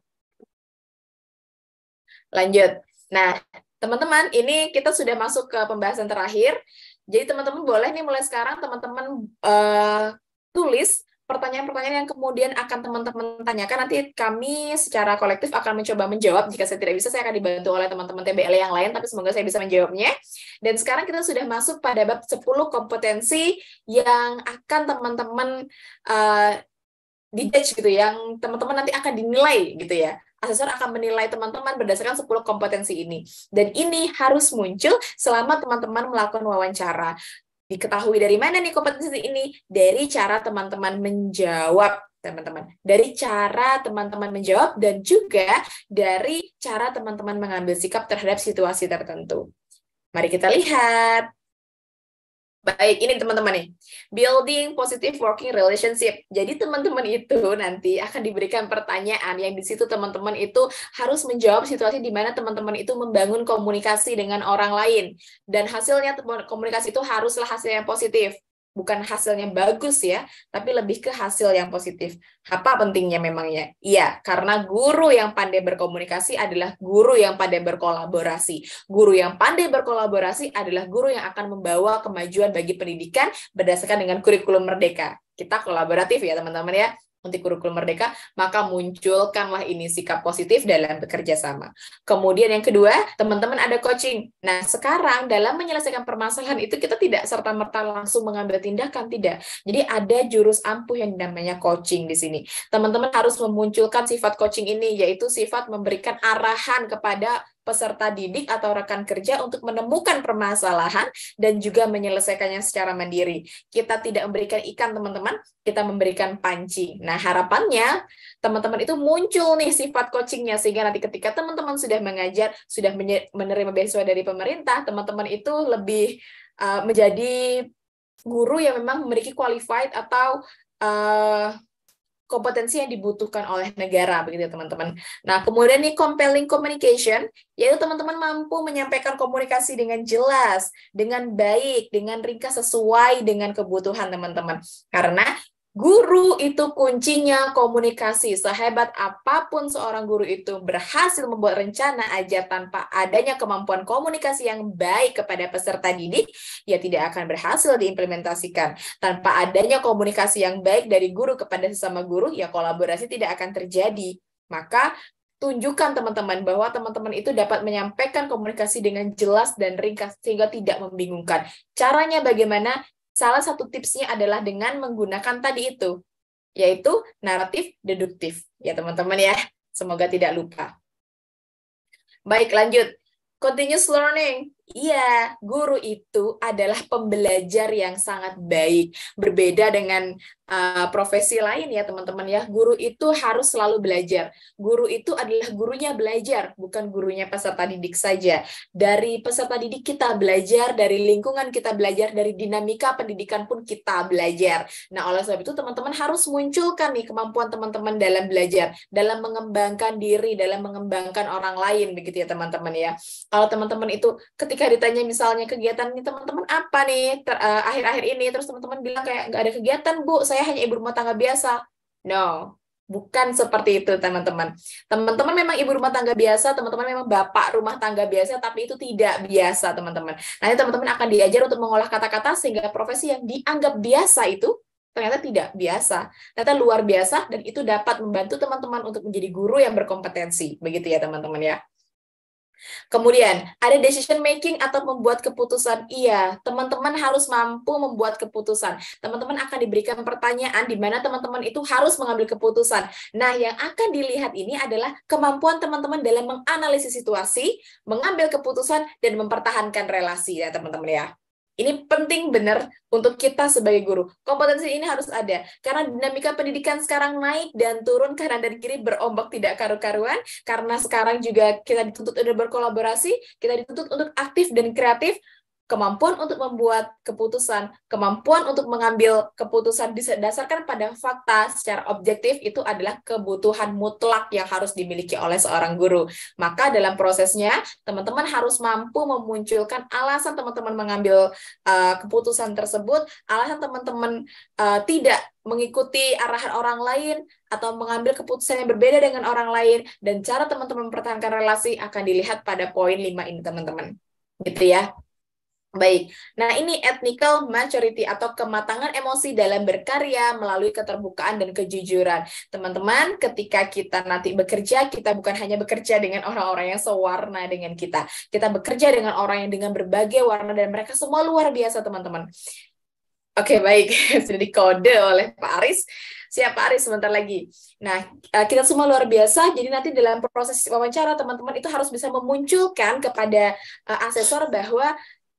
Lanjut. Nah, teman-teman, ini kita sudah masuk ke pembahasan terakhir. Jadi teman-teman boleh nih mulai sekarang teman-teman uh, tulis pertanyaan-pertanyaan yang kemudian akan teman-teman tanyakan nanti kami secara kolektif akan mencoba menjawab jika saya tidak bisa saya akan dibantu oleh teman-teman TBL yang lain tapi semoga saya bisa menjawabnya dan sekarang kita sudah masuk pada bab 10 kompetensi yang akan teman-teman uh, dijudge gitu yang teman-teman nanti akan dinilai gitu ya asesor akan menilai teman-teman berdasarkan 10 kompetensi ini. Dan ini harus muncul selama teman-teman melakukan wawancara. Diketahui dari mana nih kompetensi ini? Dari cara teman-teman menjawab teman-teman. Dari cara teman-teman menjawab dan juga dari cara teman-teman mengambil sikap terhadap situasi tertentu. Mari kita lihat. Baik, ini teman-teman nih. Building positive working relationship. Jadi teman-teman itu nanti akan diberikan pertanyaan yang di situ teman-teman itu harus menjawab situasi di mana teman-teman itu membangun komunikasi dengan orang lain dan hasilnya komunikasi itu haruslah hasil yang positif bukan hasilnya bagus ya, tapi lebih ke hasil yang positif. Apa pentingnya memangnya? Iya, karena guru yang pandai berkomunikasi adalah guru yang pandai berkolaborasi. Guru yang pandai berkolaborasi adalah guru yang akan membawa kemajuan bagi pendidikan berdasarkan dengan kurikulum merdeka. Kita kolaboratif ya, teman-teman ya kurikulum merdeka, maka munculkanlah ini sikap positif dalam bekerja sama. Kemudian yang kedua, teman-teman ada coaching. Nah, sekarang dalam menyelesaikan permasalahan itu kita tidak serta-merta langsung mengambil tindakan, tidak. Jadi ada jurus ampuh yang namanya coaching di sini. Teman-teman harus memunculkan sifat coaching ini, yaitu sifat memberikan arahan kepada peserta didik atau rekan kerja untuk menemukan permasalahan dan juga menyelesaikannya secara mandiri. Kita tidak memberikan ikan, teman-teman, kita memberikan panci. Nah, harapannya teman-teman itu muncul nih sifat coachingnya, sehingga nanti ketika teman-teman sudah mengajar, sudah menerima beasiswa dari pemerintah, teman-teman itu lebih uh, menjadi guru yang memang memiliki qualified atau uh, kompetensi yang dibutuhkan oleh negara begitu ya teman-teman. Nah, kemudian nih compelling communication yaitu teman-teman mampu menyampaikan komunikasi dengan jelas, dengan baik, dengan ringkas sesuai dengan kebutuhan teman-teman. Karena Guru itu kuncinya komunikasi. Sehebat apapun seorang guru itu berhasil membuat rencana ajar tanpa adanya kemampuan komunikasi yang baik kepada peserta didik, ya tidak akan berhasil diimplementasikan. Tanpa adanya komunikasi yang baik dari guru kepada sesama guru, ya kolaborasi tidak akan terjadi. Maka tunjukkan teman-teman bahwa teman-teman itu dapat menyampaikan komunikasi dengan jelas dan ringkas sehingga tidak membingungkan. Caranya bagaimana? Salah satu tipsnya adalah dengan menggunakan tadi itu, yaitu naratif deduktif. Ya teman-teman ya, semoga tidak lupa. Baik, lanjut. Continuous learning. Iya, guru itu adalah pembelajar yang sangat baik. Berbeda dengan uh, profesi lain ya teman-teman ya. Guru itu harus selalu belajar. Guru itu adalah gurunya belajar, bukan gurunya peserta didik saja. Dari peserta didik kita belajar, dari lingkungan kita belajar, dari dinamika pendidikan pun kita belajar. Nah, oleh sebab itu teman-teman harus munculkan nih kemampuan teman-teman dalam belajar, dalam mengembangkan diri, dalam mengembangkan orang lain begitu ya teman-teman ya. Kalau teman-teman itu ketika ketika ditanya misalnya kegiatan ini teman-teman apa nih eh, akhir-akhir uh, ini terus teman-teman bilang kayak nggak ada kegiatan bu saya hanya ibu rumah tangga biasa no bukan seperti itu teman-teman teman-teman memang ibu rumah tangga biasa teman-teman memang bapak rumah tangga biasa tapi itu tidak biasa teman-teman nanti teman-teman akan diajar untuk mengolah kata-kata sehingga profesi yang dianggap biasa itu ternyata tidak biasa, ternyata luar biasa, dan itu dapat membantu teman-teman untuk menjadi guru yang berkompetensi, begitu ya teman-teman ya. Kemudian, ada decision making atau membuat keputusan. Iya, teman-teman harus mampu membuat keputusan. Teman-teman akan diberikan pertanyaan di mana teman-teman itu harus mengambil keputusan. Nah, yang akan dilihat ini adalah kemampuan teman-teman dalam menganalisis situasi, mengambil keputusan, dan mempertahankan relasi ya teman-teman ya. Ini penting benar untuk kita sebagai guru. Kompetensi ini harus ada karena dinamika pendidikan sekarang naik dan turun karena dari kiri berombak tidak karu-karuan karena sekarang juga kita dituntut untuk berkolaborasi, kita dituntut untuk aktif dan kreatif, kemampuan untuk membuat keputusan, kemampuan untuk mengambil keputusan didasarkan pada fakta secara objektif itu adalah kebutuhan mutlak yang harus dimiliki oleh seorang guru. Maka dalam prosesnya, teman-teman harus mampu memunculkan alasan teman-teman mengambil uh, keputusan tersebut, alasan teman-teman uh, tidak mengikuti arahan orang lain atau mengambil keputusan yang berbeda dengan orang lain dan cara teman-teman mempertahankan relasi akan dilihat pada poin lima ini teman-teman. Gitu ya. Baik, nah ini ethnical maturity atau kematangan emosi dalam berkarya melalui keterbukaan dan kejujuran. Teman-teman, ketika kita nanti bekerja, kita bukan hanya bekerja dengan orang-orang yang sewarna dengan kita. Kita bekerja dengan orang yang dengan berbagai warna dan mereka semua luar biasa, teman-teman. Oke, baik. Sudah dikode oleh Pak Aris. Siap Pak Aris sebentar lagi. Nah, eh, kita semua luar biasa. Jadi nanti dalam proses wawancara teman-teman itu harus bisa memunculkan kepada uh, asesor bahwa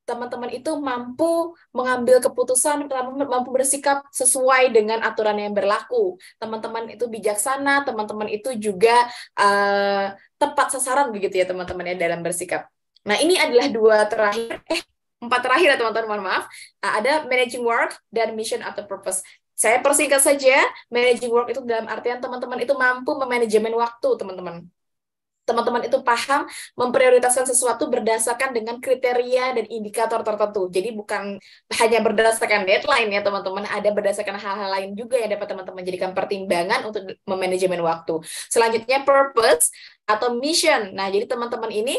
teman-teman itu mampu mengambil keputusan, mampu bersikap sesuai dengan aturan yang berlaku. Teman-teman itu bijaksana, teman-teman itu juga uh, tepat sasaran begitu ya teman-teman ya dalam bersikap. Nah ini adalah dua terakhir, eh empat terakhir ya teman-teman, maaf. Uh, ada managing work dan mission atau purpose. Saya persingkat saja, managing work itu dalam artian teman-teman itu mampu memanajemen waktu teman-teman teman-teman itu paham memprioritaskan sesuatu berdasarkan dengan kriteria dan indikator tertentu. Jadi bukan hanya berdasarkan deadline ya teman-teman, ada berdasarkan hal-hal lain juga yang dapat teman-teman jadikan pertimbangan untuk memanajemen waktu. Selanjutnya purpose atau mission. Nah, jadi teman-teman ini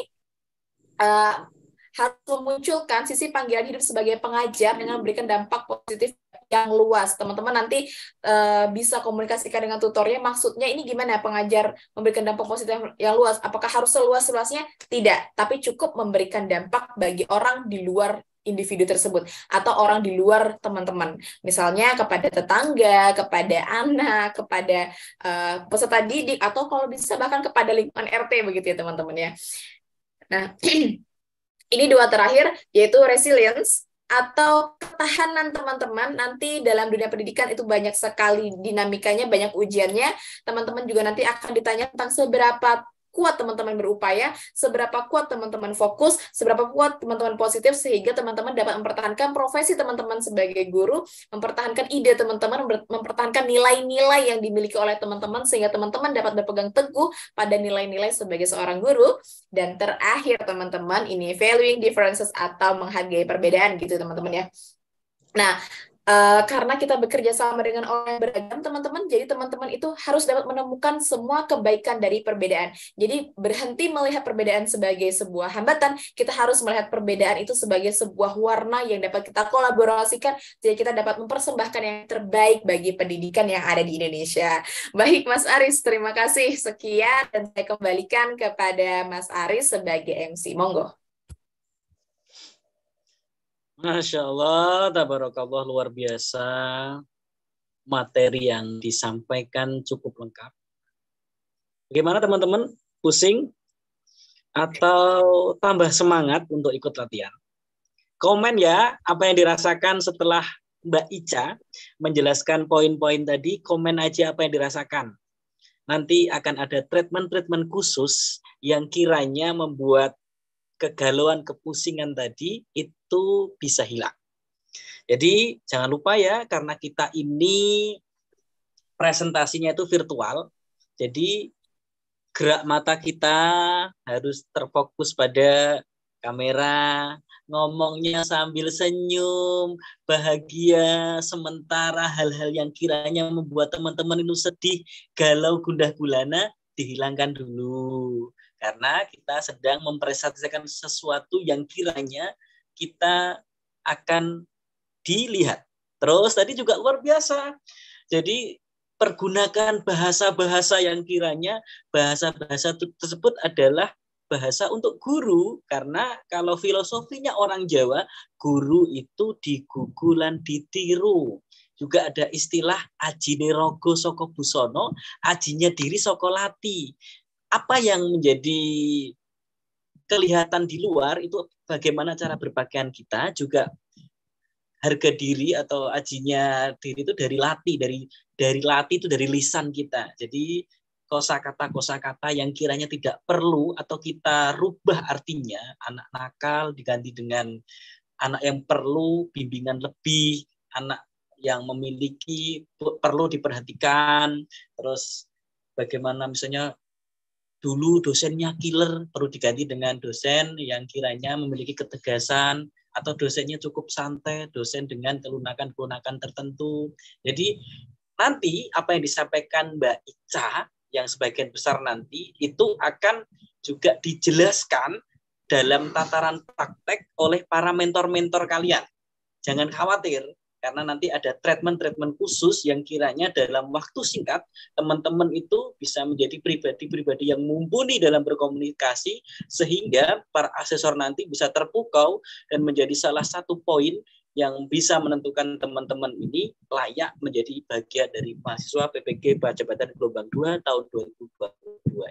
uh, harus memunculkan sisi panggilan hidup sebagai pengajar dengan memberikan dampak positif yang luas. Teman-teman nanti uh, bisa komunikasikan dengan tutornya. Maksudnya ini gimana pengajar memberikan dampak positif yang luas? Apakah harus seluas-luasnya? Tidak, tapi cukup memberikan dampak bagi orang di luar individu tersebut atau orang di luar teman-teman. Misalnya kepada tetangga, kepada anak, kepada uh, peserta didik atau kalau bisa bahkan kepada lingkungan RT begitu ya teman-teman ya. Nah, ini dua terakhir yaitu resilience atau ketahanan teman-teman nanti dalam dunia pendidikan itu banyak sekali dinamikanya, banyak ujiannya. Teman-teman juga nanti akan ditanya tentang seberapa kuat teman-teman berupaya, seberapa kuat teman-teman fokus, seberapa kuat teman-teman positif sehingga teman-teman dapat mempertahankan profesi teman-teman sebagai guru, mempertahankan ide teman-teman, mempertahankan nilai-nilai yang dimiliki oleh teman-teman sehingga teman-teman dapat berpegang teguh pada nilai-nilai sebagai seorang guru. Dan terakhir teman-teman ini valuing differences atau menghargai perbedaan gitu teman-teman ya. Nah, Eh, karena kita bekerja sama dengan orang yang beragam, teman-teman, jadi teman-teman itu harus dapat menemukan semua kebaikan dari perbedaan. Jadi berhenti melihat perbedaan sebagai sebuah hambatan, kita harus melihat perbedaan itu sebagai sebuah warna yang dapat kita kolaborasikan, jadi kita dapat mempersembahkan yang terbaik bagi pendidikan yang ada di Indonesia. Baik, Mas Aris, terima kasih sekian dan saya kembalikan kepada Mas Aris sebagai MC. Monggo. Masya Allah, tabarakallah luar biasa. Materi yang disampaikan cukup lengkap. Bagaimana teman-teman? Pusing? Atau tambah semangat untuk ikut latihan? Komen ya apa yang dirasakan setelah Mbak Ica menjelaskan poin-poin tadi. Komen aja apa yang dirasakan. Nanti akan ada treatment-treatment khusus yang kiranya membuat kegalauan, kepusingan tadi itu bisa hilang. Jadi jangan lupa ya karena kita ini presentasinya itu virtual. Jadi gerak mata kita harus terfokus pada kamera, ngomongnya sambil senyum, bahagia, sementara hal-hal yang kiranya membuat teman-teman itu sedih, galau, gundah gulana, dihilangkan dulu. Karena kita sedang mempresentasikan sesuatu yang kiranya kita akan dilihat. Terus tadi juga luar biasa. Jadi pergunakan bahasa-bahasa yang kiranya bahasa-bahasa tersebut adalah bahasa untuk guru karena kalau filosofinya orang Jawa guru itu digugulan ditiru juga ada istilah ajine rogo soko busono ajinya diri soko lati apa yang menjadi kelihatan di luar itu bagaimana cara berpakaian kita juga harga diri atau ajinya diri itu dari lati dari dari lati itu dari lisan kita jadi kosa kosakata kosakata yang kiranya tidak perlu atau kita rubah artinya anak nakal diganti dengan anak yang perlu bimbingan lebih anak yang memiliki perlu diperhatikan terus bagaimana misalnya dulu dosennya killer perlu diganti dengan dosen yang kiranya memiliki ketegasan atau dosennya cukup santai, dosen dengan kelunakan-kelunakan tertentu. Jadi nanti apa yang disampaikan Mbak Ica yang sebagian besar nanti itu akan juga dijelaskan dalam tataran praktek oleh para mentor-mentor kalian. Jangan khawatir, karena nanti ada treatment-treatment khusus yang kiranya dalam waktu singkat teman-teman itu bisa menjadi pribadi-pribadi yang mumpuni dalam berkomunikasi sehingga para asesor nanti bisa terpukau dan menjadi salah satu poin yang bisa menentukan teman-teman ini layak menjadi bagian dari mahasiswa PPG Jabatan Gelombang 2 tahun 2022.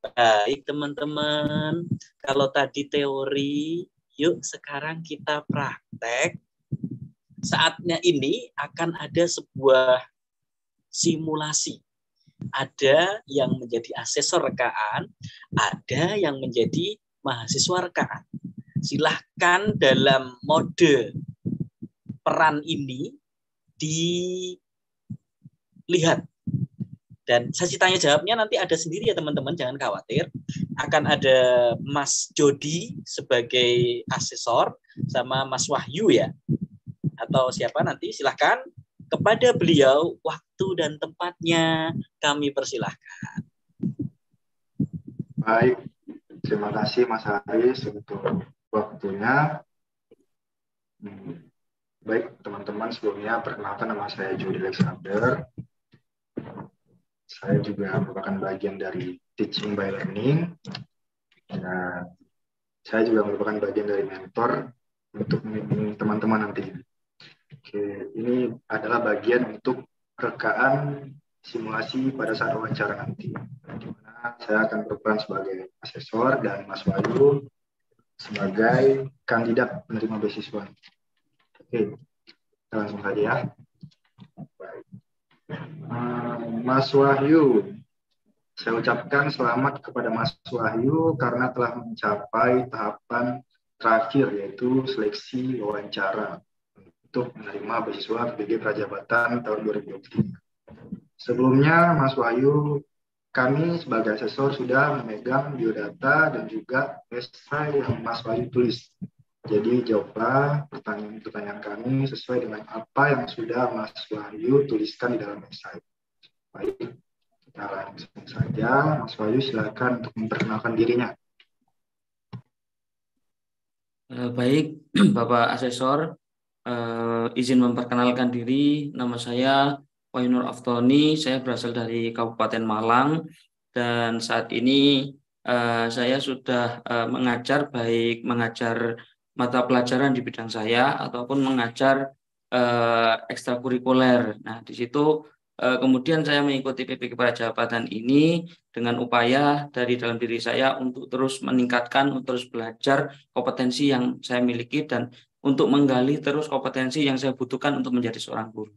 Baik teman-teman, kalau tadi teori, yuk sekarang kita praktek saatnya ini akan ada sebuah simulasi. Ada yang menjadi asesor rekaan, ada yang menjadi mahasiswa rekaan. Silahkan dalam mode peran ini dilihat. Dan saya tanya jawabnya nanti ada sendiri ya teman-teman, jangan khawatir. Akan ada Mas Jody sebagai asesor sama Mas Wahyu ya atau siapa nanti silahkan kepada beliau waktu dan tempatnya kami persilahkan. Baik, terima kasih Mas Haris untuk waktunya. Hmm. Baik, teman-teman sebelumnya perkenalkan nama saya Jody Alexander. Saya juga merupakan bagian dari Teaching by Learning. Nah, saya juga merupakan bagian dari mentor untuk teman-teman nanti Oke, ini adalah bagian untuk rekaan simulasi pada saat wawancara nanti. Di saya akan berperan sebagai asesor dan Mas Wahyu sebagai kandidat penerima beasiswa. Oke, kita langsung saja ya. Mas Wahyu, saya ucapkan selamat kepada Mas Wahyu karena telah mencapai tahapan terakhir yaitu seleksi wawancara untuk menerima beasiswa PBG Prajabatan tahun 2023. Sebelumnya, Mas Wahyu, kami sebagai asesor sudah memegang biodata dan juga esai yang Mas Wahyu tulis. Jadi jawablah pertanyaan-pertanyaan kami sesuai dengan apa yang sudah Mas Wahyu tuliskan di dalam esai. Baik, kita langsung saja. Mas Wahyu silakan untuk memperkenalkan dirinya. Eh, baik, Bapak Asesor, Uh, izin memperkenalkan diri, nama saya Wainur Aftoni, saya berasal dari Kabupaten Malang dan saat ini uh, saya sudah uh, mengajar baik mengajar mata pelajaran di bidang saya ataupun mengajar uh, ekstrakurikuler. Nah, di situ uh, kemudian saya mengikuti PPK Jabatan ini dengan upaya dari dalam diri saya untuk terus meningkatkan, untuk terus belajar kompetensi yang saya miliki dan untuk menggali terus kompetensi yang saya butuhkan untuk menjadi seorang guru.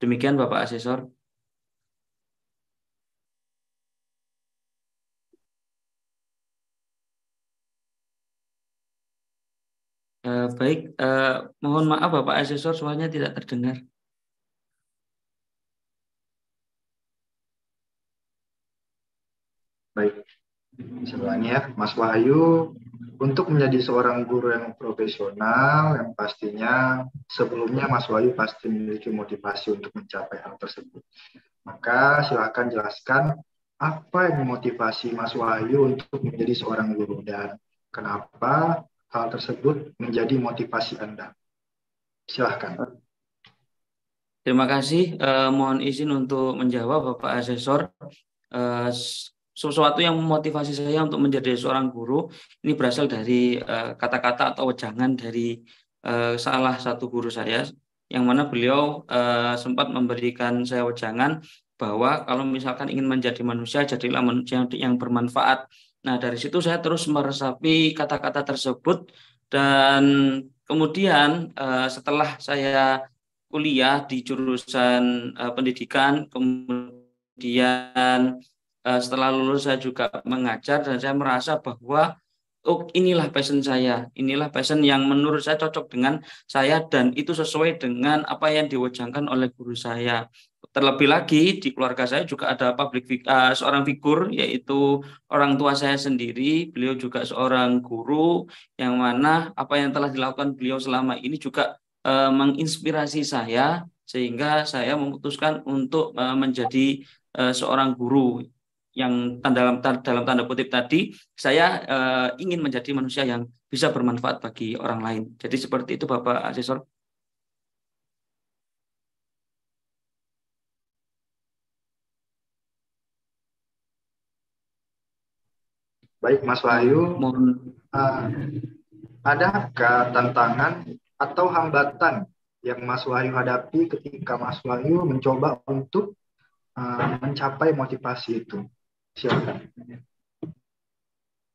Demikian Bapak Asesor. Uh, baik, uh, mohon maaf Bapak Asesor suaranya tidak terdengar. Baik. sebelahnya Mas Wahyu, untuk menjadi seorang guru yang profesional, yang pastinya sebelumnya Mas Wahyu pasti memiliki motivasi untuk mencapai hal tersebut. Maka silahkan jelaskan apa yang memotivasi Mas Wahyu untuk menjadi seorang guru dan kenapa hal tersebut menjadi motivasi Anda. Silahkan. Terima kasih. Eh, mohon izin untuk menjawab Bapak Asesor. Eh, sesuatu yang memotivasi saya untuk menjadi seorang guru ini berasal dari eh, kata-kata uh, atau wejangan dari uh, salah satu guru saya yang mana beliau uh, sempat memberikan saya wejangan bahwa kalau misalkan ingin menjadi manusia jadilah manusia yang bermanfaat. Nah, dari situ saya terus meresapi kata-kata tersebut dan kemudian uh, setelah saya kuliah di jurusan uh, pendidikan kemudian Eh, setelah lulus saya juga mengajar dan saya merasa bahwa oh inilah passion saya, inilah passion yang menurut saya cocok dengan saya dan itu sesuai dengan apa yang diwajangkan oleh guru saya. Terlebih lagi di keluarga saya juga ada public uh, seorang figur yaitu orang tua saya sendiri, beliau juga seorang guru yang mana apa yang telah dilakukan beliau selama ini juga uh, menginspirasi saya sehingga saya memutuskan untuk uh, menjadi seorang guru yang dalam dalam tanda kutip tadi saya uh, ingin menjadi manusia yang bisa bermanfaat bagi orang lain. Jadi seperti itu Bapak Asesor. Baik Mas Wahyu, mohon uh, adakah tantangan atau hambatan yang Mas Wahyu hadapi ketika Mas Wahyu mencoba untuk uh, mencapai motivasi itu? Uh,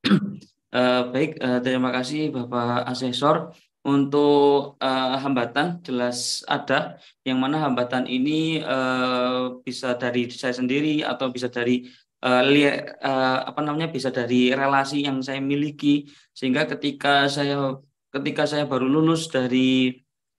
baik, uh, terima kasih Bapak Asesor. Untuk uh, hambatan jelas ada, yang mana hambatan ini uh, bisa dari saya sendiri atau bisa dari uh, li, uh, apa namanya bisa dari relasi yang saya miliki sehingga ketika saya ketika saya baru lulus dari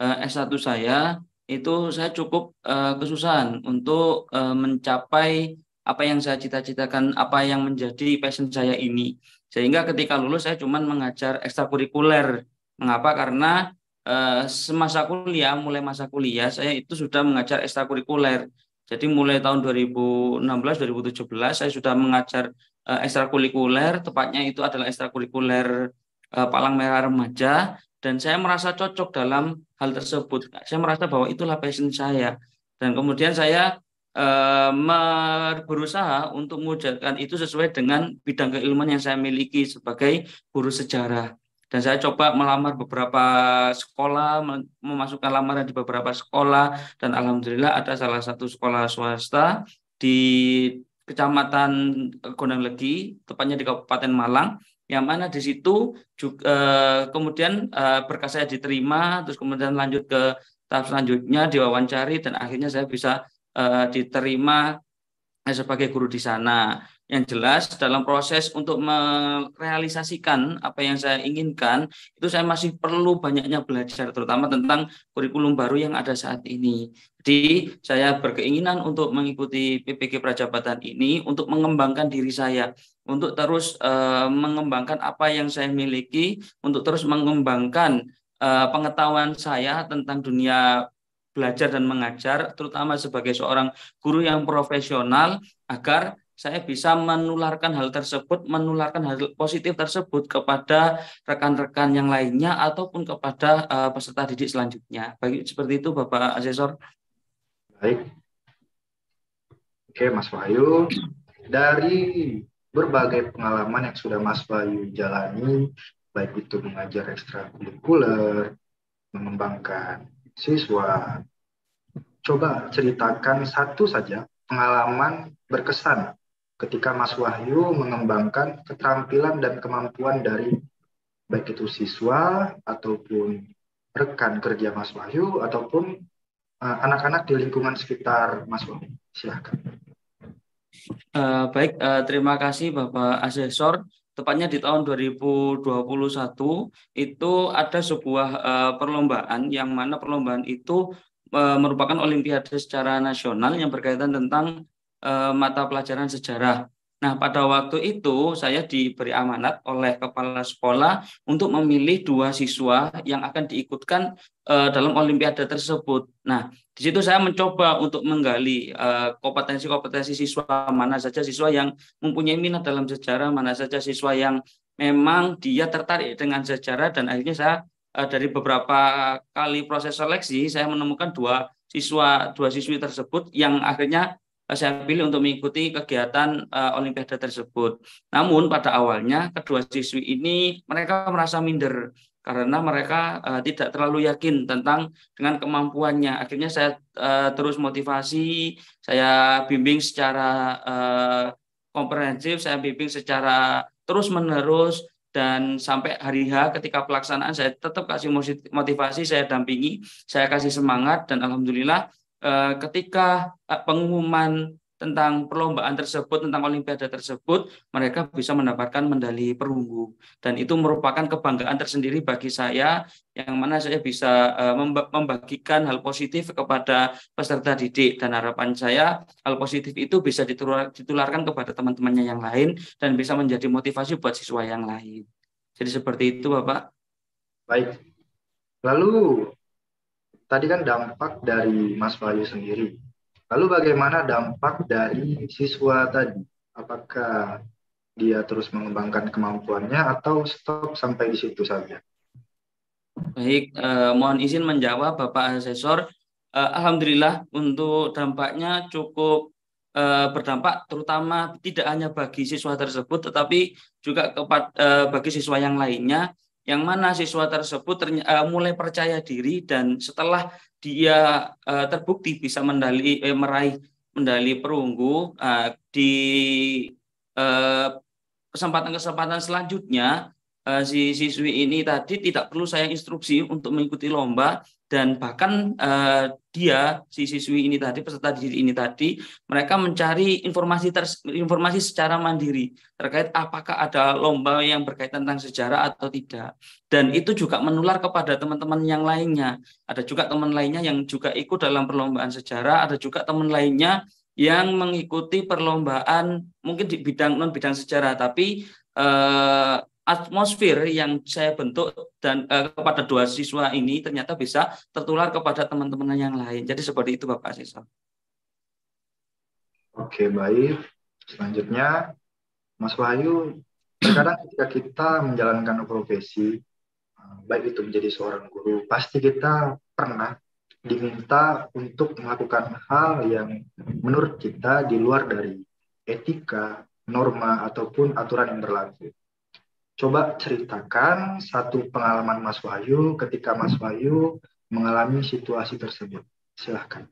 uh, S1 saya itu saya cukup uh, kesusahan untuk uh, mencapai apa yang saya cita-citakan, apa yang menjadi passion saya ini. Sehingga ketika lulus saya cuma mengajar ekstrakurikuler. Mengapa? Karena e, semasa kuliah, mulai masa kuliah saya itu sudah mengajar ekstrakurikuler. Jadi mulai tahun 2016 2017 saya sudah mengajar uh, ekstrakurikuler, tepatnya itu adalah ekstrakurikuler uh, Palang Merah Remaja dan saya merasa cocok dalam hal tersebut. Saya merasa bahwa itulah passion saya. Dan kemudian saya Eh, berusaha untuk mewujudkan itu sesuai dengan bidang keilmuan yang saya miliki sebagai guru sejarah. Dan saya coba melamar beberapa sekolah, memasukkan lamaran di beberapa sekolah, dan alhamdulillah ada salah satu sekolah swasta di Kecamatan Gondang Legi, tepatnya di Kabupaten Malang, yang mana di situ juga, eh, kemudian eh, berkas saya diterima, terus kemudian lanjut ke tahap selanjutnya, diwawancari dan akhirnya saya bisa uh, diterima eh, sebagai guru di sana. Yang jelas dalam proses untuk merealisasikan apa yang saya inginkan itu saya masih perlu banyaknya belajar terutama tentang kurikulum baru yang ada saat ini. Jadi saya berkeinginan untuk mengikuti PPG Prajabatan ini untuk mengembangkan diri saya, untuk terus uh, mengembangkan apa yang saya miliki, untuk terus mengembangkan uh, pengetahuan saya tentang dunia belajar dan mengajar, terutama sebagai seorang guru yang profesional, agar saya bisa menularkan hal tersebut, menularkan hal positif tersebut kepada rekan-rekan yang lainnya ataupun kepada uh, peserta didik selanjutnya. Bagi seperti itu, Bapak Asesor. Baik. Oke, Mas Wahyu. Dari berbagai pengalaman yang sudah Mas Wahyu jalani, baik itu mengajar ekstrakurikuler, mengembangkan siswa. Coba ceritakan satu saja pengalaman berkesan ketika Mas Wahyu mengembangkan keterampilan dan kemampuan dari baik itu siswa ataupun rekan kerja Mas Wahyu ataupun eh, anak-anak uh, di lingkungan sekitar Mas Wahyu. Silahkan. Uh, baik, uh, terima kasih Bapak Asesor tepatnya di tahun 2021 itu ada sebuah uh, perlombaan yang mana perlombaan itu uh, merupakan olimpiade secara nasional yang berkaitan tentang uh, mata pelajaran sejarah Nah, pada waktu itu saya diberi amanat oleh kepala sekolah untuk memilih dua siswa yang akan diikutkan uh, dalam olimpiade tersebut. Nah, di situ saya mencoba untuk menggali eh, kompetensi-kompetensi uh, siswa mana saja siswa yang mempunyai minat dalam sejarah, mana saja siswa yang memang dia tertarik dengan sejarah dan akhirnya saya uh, dari beberapa kali proses seleksi saya menemukan dua siswa dua siswi tersebut yang akhirnya Nah, saya pilih untuk mengikuti kegiatan uh, olimpiade tersebut. Namun pada awalnya kedua siswi ini mereka merasa minder karena mereka uh, tidak terlalu yakin tentang dengan kemampuannya. Akhirnya saya uh, terus motivasi, saya bimbing secara uh, komprehensif, saya bimbing secara terus menerus dan sampai hari H ketika pelaksanaan saya tetap kasih motivasi, saya dampingi, saya kasih semangat dan alhamdulillah Eh, ketika eh, pengumuman tentang perlombaan tersebut, tentang olimpiade tersebut, mereka bisa mendapatkan medali perunggu. Dan itu merupakan kebanggaan tersendiri bagi saya, yang mana saya bisa eh, membagikan hal positif kepada peserta didik. Dan harapan saya, hal positif itu bisa ditularkan kepada teman-temannya yang lain, dan bisa menjadi motivasi buat siswa yang lain. Jadi seperti itu, Bapak. Baik. Lalu tadi kan dampak dari Mas Bayu sendiri. Lalu bagaimana dampak dari siswa tadi? Apakah dia terus mengembangkan kemampuannya atau stop sampai di situ saja? Baik, eh, mohon izin menjawab Bapak Asesor. Eh, Alhamdulillah untuk dampaknya cukup eh, berdampak terutama tidak hanya bagi siswa tersebut tetapi juga kepada eh, bagi siswa yang lainnya yang mana siswa tersebut ternyata, uh, eh, mulai percaya diri dan setelah dia uh, terbukti bisa mendali, eh, meraih medali perunggu uh, di kesempatan kesempatan-kesempatan selanjutnya uh, si siswi ini tadi tidak perlu saya instruksi untuk mengikuti lomba dan bahkan uh, dia si siswi ini tadi peserta didik ini tadi mereka mencari informasi ter, informasi secara mandiri terkait apakah ada lomba yang berkaitan tentang sejarah atau tidak dan itu juga menular kepada teman-teman yang lainnya ada juga teman lainnya yang juga ikut dalam perlombaan sejarah ada juga teman lainnya yang mengikuti perlombaan mungkin di bidang non bidang sejarah tapi eh, atmosfer yang saya bentuk dan uh, kepada dua siswa ini ternyata bisa tertular kepada teman-teman yang lain. Jadi seperti itu Bapak Siswa. Oke, baik. Selanjutnya Mas Wahyu, Sekarang ketika kita menjalankan profesi eh, baik itu menjadi seorang guru, pasti kita pernah diminta untuk melakukan hal yang menurut kita di luar dari etika, norma ataupun aturan yang berlaku Coba ceritakan satu pengalaman Mas Wahyu ketika Mas Wahyu mengalami situasi tersebut. Silahkan.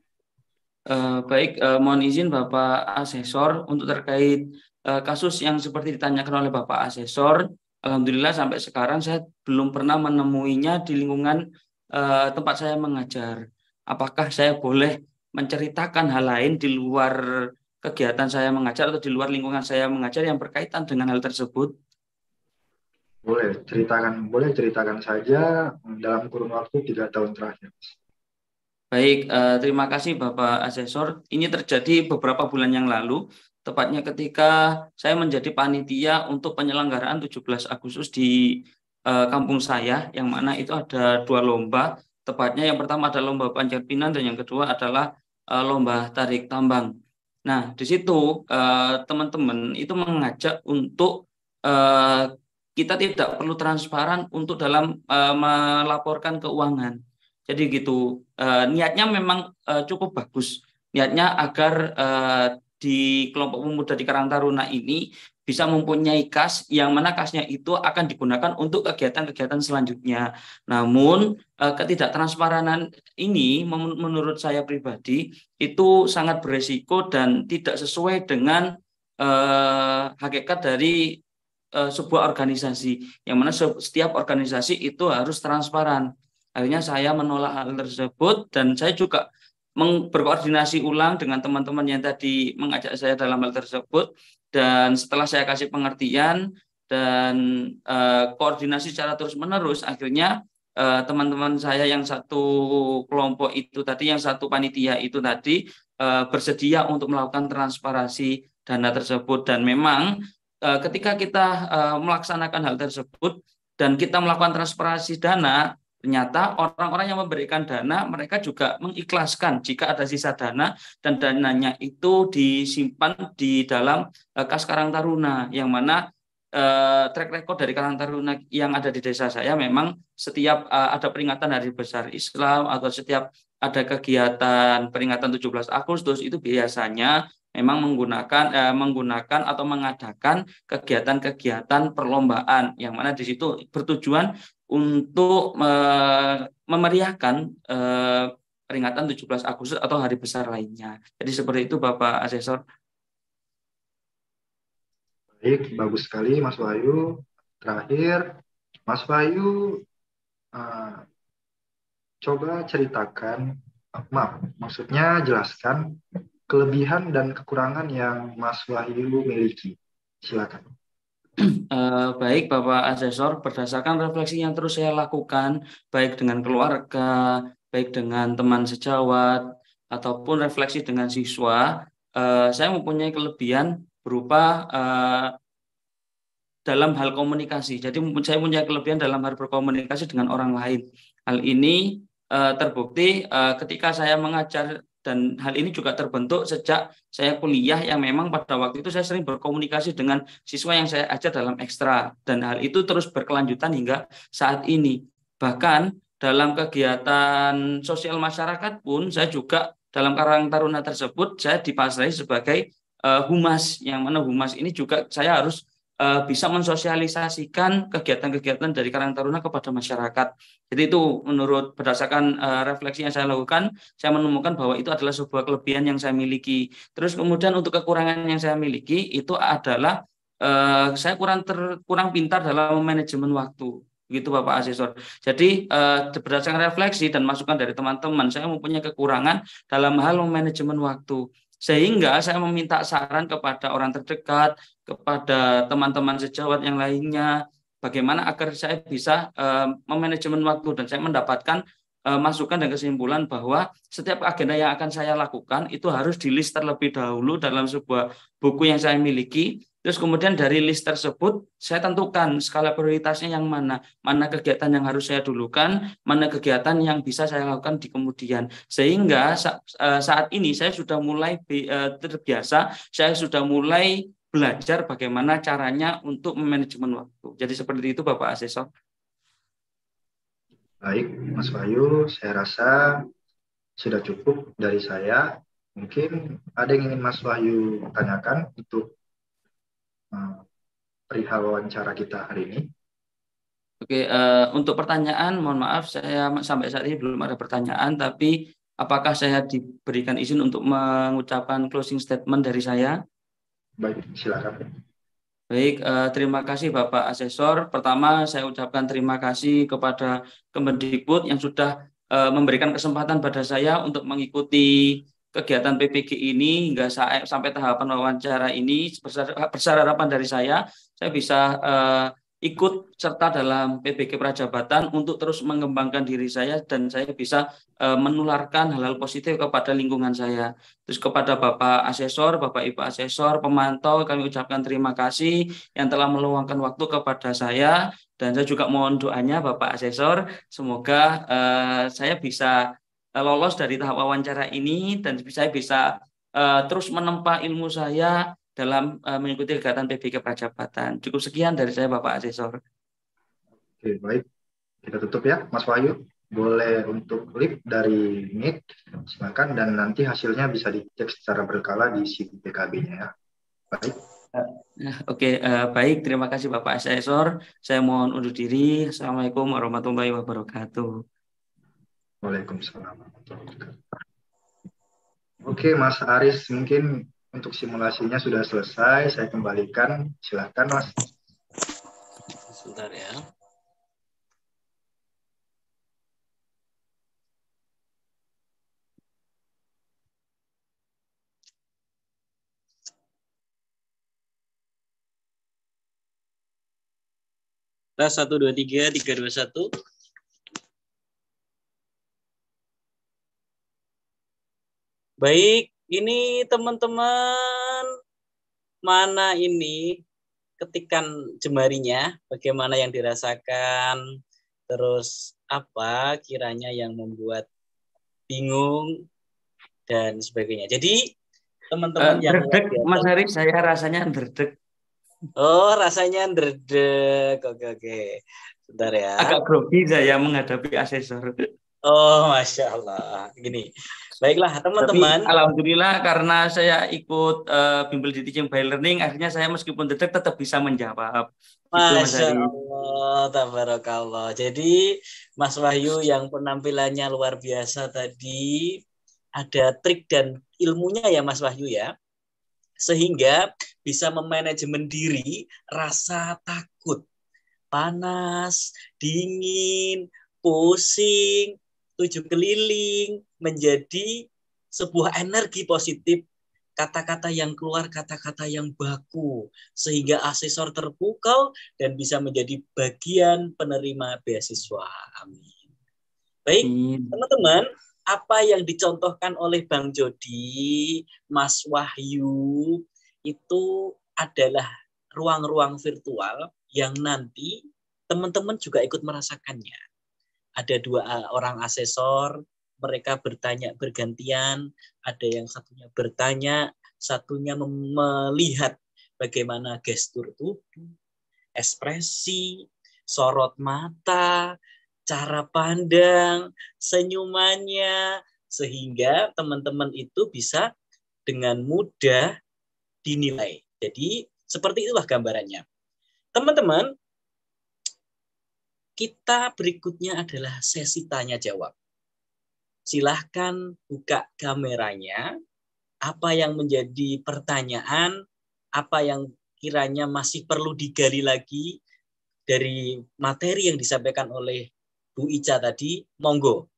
Uh, baik, uh, mohon izin Bapak Asesor untuk terkait uh, kasus yang seperti ditanyakan oleh Bapak Asesor. Alhamdulillah sampai sekarang saya belum pernah menemuinya di lingkungan uh, tempat saya mengajar. Apakah saya boleh menceritakan hal lain di luar kegiatan saya mengajar atau di luar lingkungan saya mengajar yang berkaitan dengan hal tersebut? Boleh ceritakan, boleh ceritakan saja dalam kurun waktu tiga tahun terakhir. Baik, eh, terima kasih Bapak Asesor. Ini terjadi beberapa bulan yang lalu, tepatnya ketika saya menjadi panitia untuk penyelenggaraan 17 Agustus di eh, kampung saya, yang mana itu ada dua lomba. Tepatnya yang pertama adalah lomba panjat pinang dan yang kedua adalah eh, lomba tarik tambang. Nah, di situ eh, teman-teman itu mengajak untuk eh, kita tidak perlu transparan untuk dalam uh, melaporkan keuangan. Jadi gitu uh, niatnya memang uh, cukup bagus. Niatnya agar uh, di kelompok pemuda di Karang Taruna ini bisa mempunyai kas yang mana kasnya itu akan digunakan untuk kegiatan-kegiatan selanjutnya. Namun ketidaktransparanan ini menurut saya pribadi itu sangat beresiko dan tidak sesuai dengan uh, hakikat dari Eh, sebuah organisasi yang mana setiap organisasi itu harus transparan. Akhirnya saya menolak hal tersebut dan saya juga berkoordinasi ulang dengan teman-teman yang tadi mengajak saya dalam hal tersebut dan setelah saya kasih pengertian dan e, koordinasi secara terus-menerus akhirnya eh, teman-teman saya yang satu kelompok itu tadi yang satu panitia itu tadi bersedia untuk melakukan transparansi dana tersebut dan memang Eh, ketika kita eh, melaksanakan hal tersebut dan kita melakukan transparansi dana, ternyata orang-orang yang memberikan dana mereka juga mengikhlaskan jika ada sisa dana dan dananya itu disimpan di dalam eh, kas Karang Taruna yang mana track record dari Karang Taruna yang ada di desa saya memang setiap ada peringatan Hari Besar Islam atau setiap ada kegiatan peringatan 17 Agustus itu biasanya memang menggunakan eh, menggunakan atau mengadakan kegiatan-kegiatan perlombaan yang mana di situ bertujuan untuk eh, memeriahkan eh, peringatan 17 Agustus atau hari besar lainnya. Jadi seperti itu Bapak Asesor. Baik, bagus sekali Mas Wahyu. Terakhir, Mas Wahyu uh, coba ceritakan, maaf, maksudnya jelaskan kelebihan dan kekurangan yang Mas Wahyu miliki. Silakan. Uh, baik Bapak Asesor, berdasarkan refleksi yang terus saya lakukan, baik dengan keluarga, baik dengan teman sejawat, ataupun refleksi dengan siswa, uh, saya mempunyai kelebihan berupa uh, dalam hal komunikasi. Jadi saya punya kelebihan dalam hal berkomunikasi dengan orang lain. Hal ini terbukti ketika saya mengajar dan hal ini juga terbentuk sejak saya kuliah yang memang pada waktu itu saya sering berkomunikasi dengan siswa yang saya ajar dalam ekstra dan hal itu terus berkelanjutan hingga saat ini. Bahkan dalam kegiatan sosial masyarakat pun saya juga dalam Karang Taruna tersebut saya dipasrai sebagai uh, humas yang mana humas ini juga saya harus Eh, bisa mensosialisasikan kegiatan-kegiatan dari Karang Taruna kepada masyarakat. Jadi itu menurut berdasarkan eh, refleksi yang saya lakukan, saya menemukan bahwa itu adalah sebuah kelebihan yang saya miliki. Terus kemudian untuk kekurangan yang saya miliki itu adalah uh, saya kurang ter, kurang pintar dalam manajemen waktu begitu Bapak Asesor. Jadi uh, berdasarkan refleksi dan masukan dari teman-teman, saya mempunyai kekurangan dalam hal manajemen waktu. Sehingga saya meminta saran kepada orang terdekat, kepada teman-teman sejawat yang lainnya bagaimana agar saya bisa uh, memanajemen waktu dan saya mendapatkan uh, masukan dan kesimpulan bahwa setiap agenda yang akan saya lakukan itu harus di list terlebih dahulu dalam sebuah buku yang saya miliki. Terus kemudian dari list tersebut saya tentukan skala prioritasnya yang mana, mana kegiatan yang harus saya dulukan, mana kegiatan yang bisa saya lakukan di kemudian. Sehingga eh, saat ini saya sudah mulai terbiasa, saya sudah mulai belajar bagaimana caranya untuk manajemen waktu. Jadi seperti itu Bapak Asesor. Baik, Mas Bayu, saya rasa sudah cukup dari saya. Mungkin ada yang ingin Mas Wahyu tanyakan untuk eh, perihal wawancara kita hari ini. Oke, uh, untuk pertanyaan, mohon maaf, saya sampai saat ini belum ada pertanyaan, tapi apakah saya diberikan izin untuk mengucapkan closing statement dari saya? Baik, silakan. Baik, eh, terima kasih Bapak Asesor. Pertama, saya ucapkan terima kasih kepada Kemendikbud yang sudah eh, memberikan kesempatan pada saya untuk mengikuti kegiatan PPG ini hingga sampai tahapan wawancara ini. Besar, dari saya, saya bisa eh, ikut serta dalam PBG Prajabatan untuk terus mengembangkan diri saya dan saya bisa e, menularkan hal-hal positif kepada lingkungan saya. Terus kepada Bapak Asesor, Bapak Ibu Asesor, pemantau kami ucapkan terima kasih yang telah meluangkan waktu kepada saya dan saya juga mohon doanya Bapak Asesor semoga e, saya bisa e, lolos dari tahap wawancara ini dan saya bisa uh, terus menempa ilmu saya dalam uh, mengikuti kegiatan PBK Prajabatan. Cukup sekian dari saya Bapak Asesor. Oke, baik. Kita tutup ya, Mas Wahyu. Boleh untuk klik dari Meet, silakan dan nanti hasilnya bisa dicek secara berkala di pkb nya ya. Baik. Eh, oke, uh, baik. Terima kasih Bapak Asesor. Saya mohon undur diri. Assalamualaikum warahmatullahi wabarakatuh. Waalaikumsalam Oke, okay, Oke, Mas Aris, mungkin untuk simulasinya sudah selesai, saya kembalikan. silahkan Mas. Sebentar ya. Tes 1, 2, 3, 3, 2, 1. Baik, ini teman-teman mana ini ketikan jemarinya, bagaimana yang dirasakan, terus apa kiranya yang membuat bingung dan sebagainya. Jadi teman-teman uh, yang derdek, ya, Mas Harif saya rasanya derdek. Oh, rasanya derdek. Oke, oke. Bentar ya. Agak grogi saya menghadapi asesor. Oh, masya Allah. Gini, Baiklah teman-teman. alhamdulillah karena saya ikut uh, bimbel di teaching by learning, akhirnya saya meskipun detek tetap bisa menjawab. Gitu, Masya Allah, tabarakallah. Jadi Mas Wahyu yang penampilannya luar biasa tadi, ada trik dan ilmunya ya Mas Wahyu ya. Sehingga bisa memanajemen diri rasa takut, panas, dingin, pusing, tujuh keliling menjadi sebuah energi positif kata-kata yang keluar kata-kata yang baku sehingga asesor terpukau dan bisa menjadi bagian penerima beasiswa amin baik teman-teman apa yang dicontohkan oleh Bang Jody, Mas Wahyu itu adalah ruang-ruang virtual yang nanti teman-teman juga ikut merasakannya ada dua orang asesor, mereka bertanya bergantian, ada yang satunya bertanya, satunya melihat bagaimana gestur tubuh, ekspresi, sorot mata, cara pandang, senyumannya, sehingga teman-teman itu bisa dengan mudah dinilai. Jadi seperti itulah gambarannya. Teman-teman, kita berikutnya adalah sesi tanya jawab. Silahkan buka kameranya. Apa yang menjadi pertanyaan, apa yang kiranya masih perlu digali lagi dari materi yang disampaikan oleh Bu Ica tadi, monggo.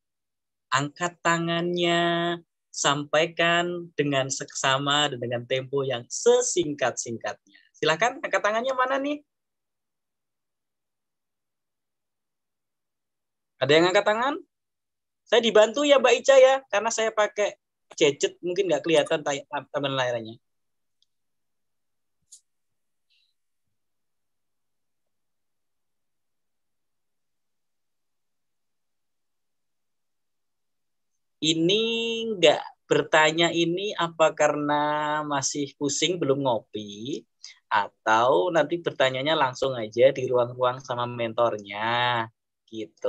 Angkat tangannya, sampaikan dengan seksama dan dengan tempo yang sesingkat-singkatnya. Silahkan angkat tangannya mana nih? Ada yang angkat tangan? Saya dibantu ya Mbak Ica ya, karena saya pakai gadget mungkin nggak kelihatan taman layarnya. Ini nggak bertanya ini apa karena masih pusing belum ngopi atau nanti bertanyanya langsung aja di ruang-ruang sama mentornya gitu.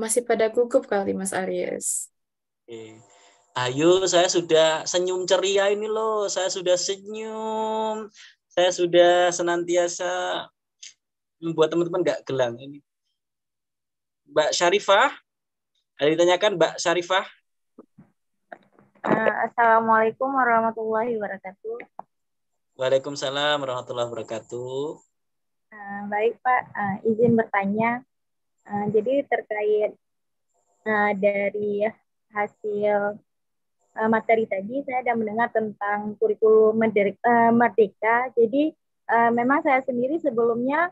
Masih pada gugup kali Mas Aries. Ayo, saya sudah senyum ceria ini loh. Saya sudah senyum. Saya sudah senantiasa membuat teman-teman nggak gelang ini. Mbak Syarifah, ada ditanyakan Mbak Syarifah Eh, assalamualaikum warahmatullahi wabarakatuh. Waalaikumsalam warahmatullahi wabarakatuh. Uh, baik Pak, uh, izin bertanya. Uh, jadi terkait uh, dari hasil uh, materi tadi, saya ada mendengar tentang kurikulum merdeka. Jadi uh, memang saya sendiri sebelumnya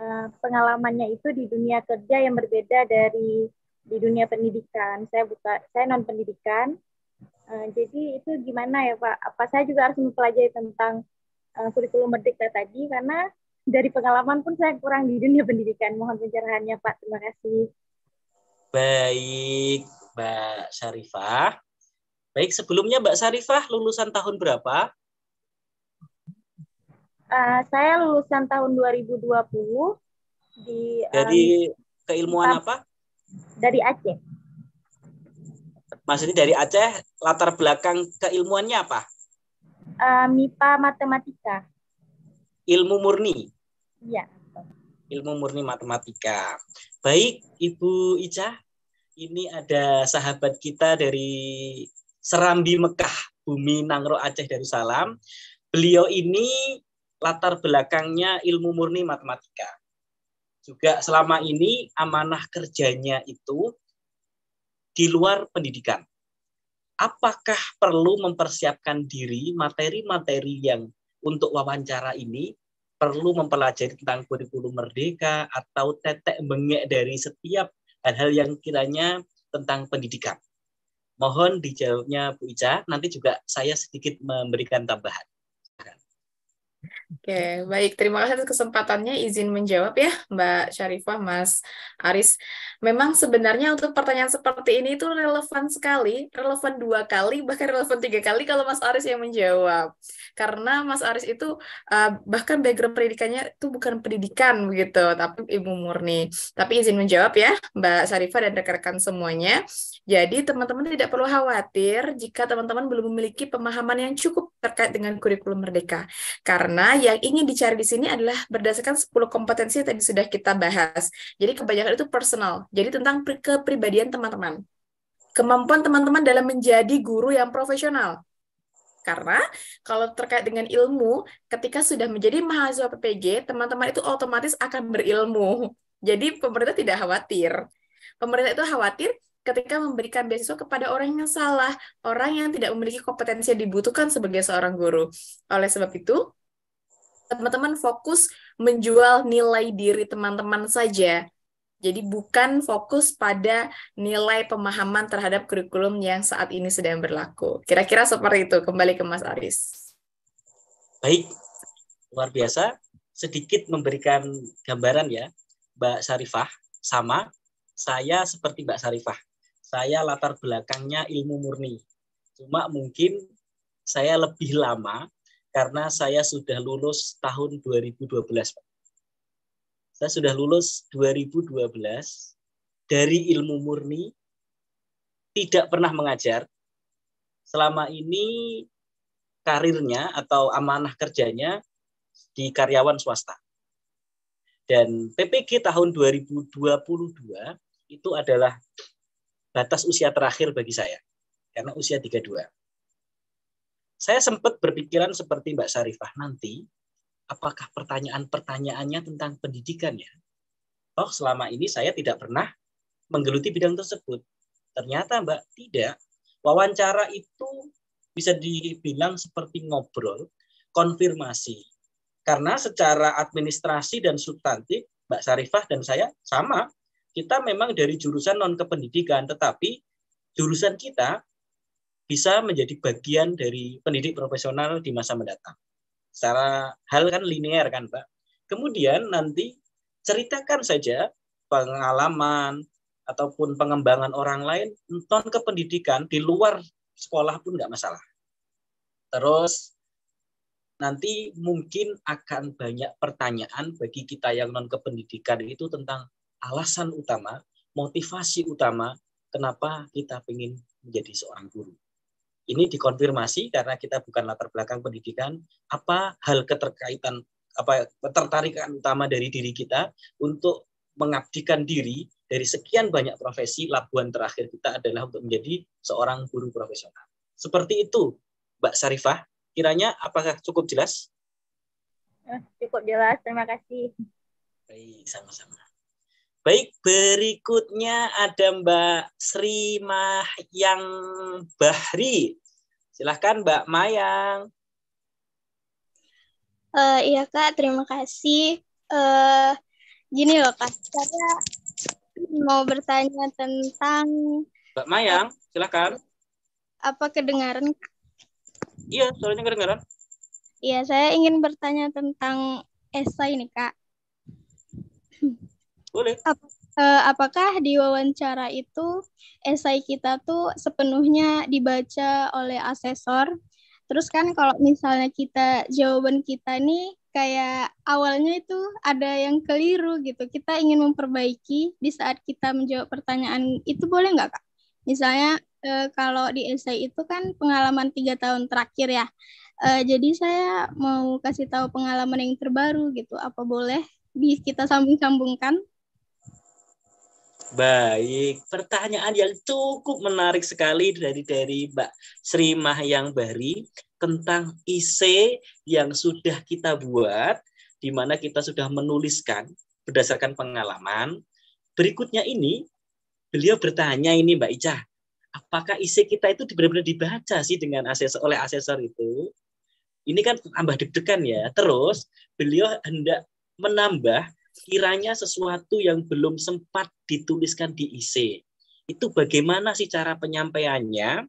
uh, pengalamannya itu di dunia kerja yang berbeda dari di dunia pendidikan. Saya buka, saya non pendidikan Eh, jadi itu gimana ya Pak? Apa saya juga harus mempelajari tentang uh, kurikulum merdeka tadi karena dari pengalaman pun saya kurang di dunia pendidikan. Mohon pencerahannya Pak. Terima kasih. Baik, Mbak Sarifah. Baik, sebelumnya Mbak Sarifah lulusan tahun berapa? Uh, saya lulusan tahun 2020 di Dari um, keilmuan apa? Dari Aceh. Mas ini dari Aceh, latar belakang keilmuannya apa? Uh, eh, MIPA Matematika. Ilmu murni? Iya. Ilmu murni matematika. Baik, Ibu Ica, ini ada sahabat kita dari Serambi Mekah, Bumi Nangro Aceh Darussalam. Beliau ini latar belakangnya ilmu murni matematika. Juga selama ini amanah kerjanya itu di luar pendidikan. Apakah perlu mempersiapkan diri materi-materi yang untuk wawancara ini perlu mempelajari tentang kurikulum merdeka atau tetek bengek dari setiap hal-hal yang kiranya tentang pendidikan. Mohon dijawabnya Bu Ica, nanti juga saya sedikit memberikan tambahan. Oke, baik. Terima kasih atas kesempatannya. Izin menjawab ya, Mbak Syarifah, Mas Aris. Memang sebenarnya untuk pertanyaan seperti ini itu relevan sekali, relevan dua kali, bahkan relevan tiga kali kalau Mas Aris yang menjawab. Karena Mas Aris itu uh, bahkan background pendidikannya itu bukan pendidikan begitu, tapi ibu murni. Tapi izin menjawab ya, Mbak Syarifah dan rekan-rekan semuanya. Jadi teman-teman tidak perlu khawatir jika teman-teman belum memiliki pemahaman yang cukup terkait dengan kurikulum merdeka. Karena yang ingin dicari di sini adalah berdasarkan 10 kompetensi yang tadi sudah kita bahas. Jadi kebanyakan itu personal. Jadi tentang kepribadian teman-teman. Kemampuan teman-teman dalam menjadi guru yang profesional. Karena kalau terkait dengan ilmu, ketika sudah menjadi mahasiswa PPG, teman-teman itu otomatis akan berilmu. Jadi pemerintah tidak khawatir. Pemerintah itu khawatir ketika memberikan beasiswa kepada orang yang salah, orang yang tidak memiliki kompetensi yang dibutuhkan sebagai seorang guru. Oleh sebab itu, teman-teman fokus menjual nilai diri teman-teman saja. Jadi bukan fokus pada nilai pemahaman terhadap kurikulum yang saat ini sedang berlaku. Kira-kira seperti itu. Kembali ke Mas Aris. Baik, luar biasa. Sedikit memberikan gambaran ya, Mbak Sarifah. Sama, saya seperti Mbak Sarifah. Saya latar belakangnya ilmu murni. Cuma mungkin saya lebih lama karena saya sudah lulus tahun 2012. Pak. Saya sudah lulus 2012 dari ilmu murni, tidak pernah mengajar. Selama ini karirnya atau amanah kerjanya di karyawan swasta. Dan PPG tahun 2022 itu adalah batas usia terakhir bagi saya, karena usia 32 saya sempat berpikiran seperti Mbak Sarifah nanti, apakah pertanyaan-pertanyaannya tentang pendidikan ya? Oh, selama ini saya tidak pernah menggeluti bidang tersebut. Ternyata Mbak tidak. Wawancara itu bisa dibilang seperti ngobrol, konfirmasi. Karena secara administrasi dan substantif, Mbak Sarifah dan saya sama. Kita memang dari jurusan non kependidikan, tetapi jurusan kita bisa menjadi bagian dari pendidik profesional di masa mendatang. Secara hal kan linear kan, Pak. Kemudian nanti ceritakan saja pengalaman ataupun pengembangan orang lain nonton kependidikan di luar sekolah pun nggak masalah. Terus nanti mungkin akan banyak pertanyaan bagi kita yang non kependidikan itu tentang alasan utama, motivasi utama kenapa kita ingin menjadi seorang guru ini dikonfirmasi karena kita bukan latar belakang pendidikan apa hal keterkaitan apa ketertarikan utama dari diri kita untuk mengabdikan diri dari sekian banyak profesi labuan terakhir kita adalah untuk menjadi seorang guru profesional. Seperti itu, Mbak Sarifah. Kiranya apakah cukup jelas? Eh, cukup jelas, terima kasih. Baik, sama-sama. Baik, berikutnya ada Mbak Sri Mahyang Bahri. Silahkan Mbak Mayang. Uh, eh, iya Kak, terima kasih. Uh, gini loh Kak, saya mau bertanya tentang... Mbak Mayang, silahkan. Apa kedengaran? Iya, suaranya kedengaran. Iya, saya ingin bertanya tentang esai nih Kak. Boleh. Ap uh, apakah di wawancara itu esai kita tuh sepenuhnya dibaca oleh asesor? Terus kan kalau misalnya kita jawaban kita nih kayak awalnya itu ada yang keliru gitu. Kita ingin memperbaiki di saat kita menjawab pertanyaan itu boleh nggak kak? Misalnya e, kalau di esai itu kan pengalaman tiga tahun terakhir ya. E, jadi saya mau kasih tahu pengalaman yang terbaru gitu. Apa boleh di kita sambung-sambungkan? Baik, pertanyaan yang cukup menarik sekali dari dari Mbak Sri Mahyang Bari tentang IC yang sudah kita buat, di mana kita sudah menuliskan berdasarkan pengalaman. Berikutnya ini, beliau bertanya ini Mbak Ica, apakah IC kita itu benar-benar dibaca sih dengan asesor, oleh asesor itu? Ini kan tambah deg-degan ya. Terus beliau hendak menambah kiranya sesuatu yang belum sempat dituliskan di IC. Itu bagaimana sih cara penyampaiannya?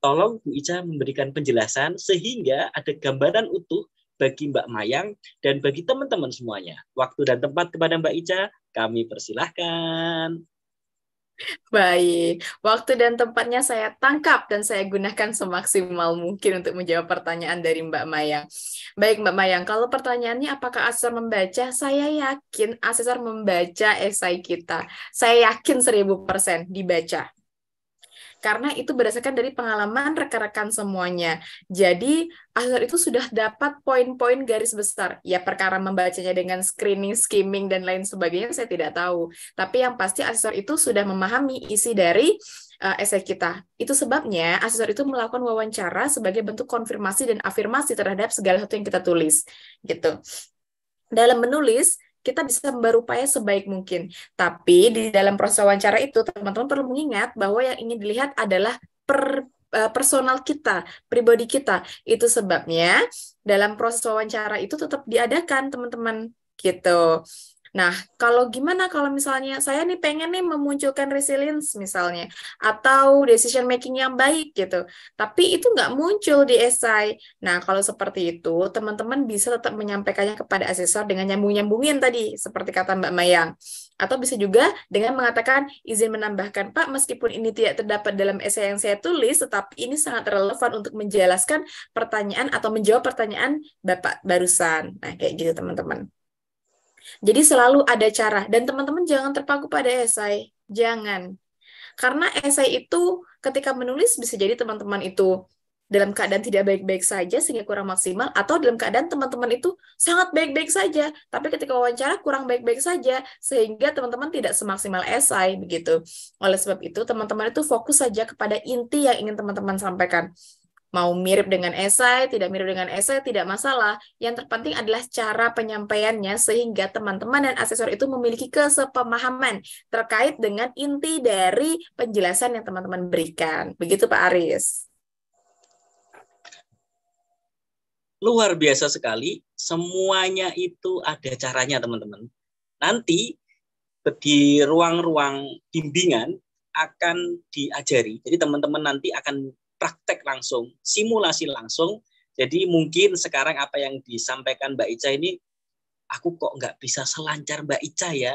Tolong Bu Ica memberikan penjelasan sehingga ada gambaran utuh bagi Mbak Mayang dan bagi teman-teman semuanya. Waktu dan tempat kepada Mbak Ica, kami persilahkan. Baik, waktu dan tempatnya saya tangkap dan saya gunakan semaksimal mungkin untuk menjawab pertanyaan dari Mbak Mayang. Baik Mbak Mayang, kalau pertanyaannya apakah asesor membaca? Saya yakin asesor membaca esai kita. Saya yakin seribu persen dibaca karena itu berdasarkan dari pengalaman rekan-rekan semuanya. Jadi asesor itu sudah dapat poin-poin garis besar. Ya perkara membacanya dengan screening, skimming dan lain sebagainya saya tidak tahu. Tapi yang pasti asesor itu sudah memahami isi dari uh, eh, esai kita. Itu sebabnya asesor itu melakukan wawancara sebagai bentuk konfirmasi dan afirmasi terhadap segala sesuatu yang kita tulis, gitu. Dalam menulis, kita bisa berupaya sebaik mungkin. Tapi di dalam proses wawancara itu, teman-teman perlu mengingat bahwa yang ingin dilihat adalah per, e, personal kita, pribadi kita. Itu sebabnya dalam proses wawancara itu tetap diadakan, teman-teman. Gitu. Nah, kalau gimana kalau misalnya saya nih pengen nih memunculkan resilience misalnya, atau decision making yang baik gitu, tapi itu nggak muncul di esai. Nah, kalau seperti itu, teman-teman bisa tetap menyampaikannya kepada asesor dengan nyambung-nyambungin tadi, seperti kata Mbak Mayang. Atau bisa juga dengan mengatakan, izin menambahkan, Pak, meskipun ini tidak terdapat dalam esai yang saya tulis, tetapi ini sangat relevan untuk menjelaskan pertanyaan atau menjawab pertanyaan Bapak barusan. Nah, kayak gitu teman-teman. Jadi selalu ada cara. Dan teman-teman jangan terpaku pada esai. Jangan. Karena esai itu ketika menulis bisa jadi teman-teman itu dalam keadaan tidak baik-baik saja sehingga kurang maksimal atau dalam keadaan teman-teman itu sangat baik-baik saja tapi ketika wawancara kurang baik-baik saja sehingga teman-teman tidak semaksimal esai begitu oleh sebab itu teman-teman itu fokus saja kepada inti yang ingin teman-teman sampaikan mau mirip dengan esai, tidak mirip dengan esai, tidak masalah. Yang terpenting adalah cara penyampaiannya sehingga teman-teman dan asesor itu memiliki kesepemahaman terkait dengan inti dari penjelasan yang teman-teman berikan. Begitu Pak Aris. Luar biasa sekali, semuanya itu ada caranya teman-teman. Nanti di ruang-ruang bimbingan akan diajari. Jadi teman-teman nanti akan praktek langsung, simulasi langsung. Jadi mungkin sekarang apa yang disampaikan Mbak Ica ini, aku kok nggak bisa selancar Mbak Ica ya.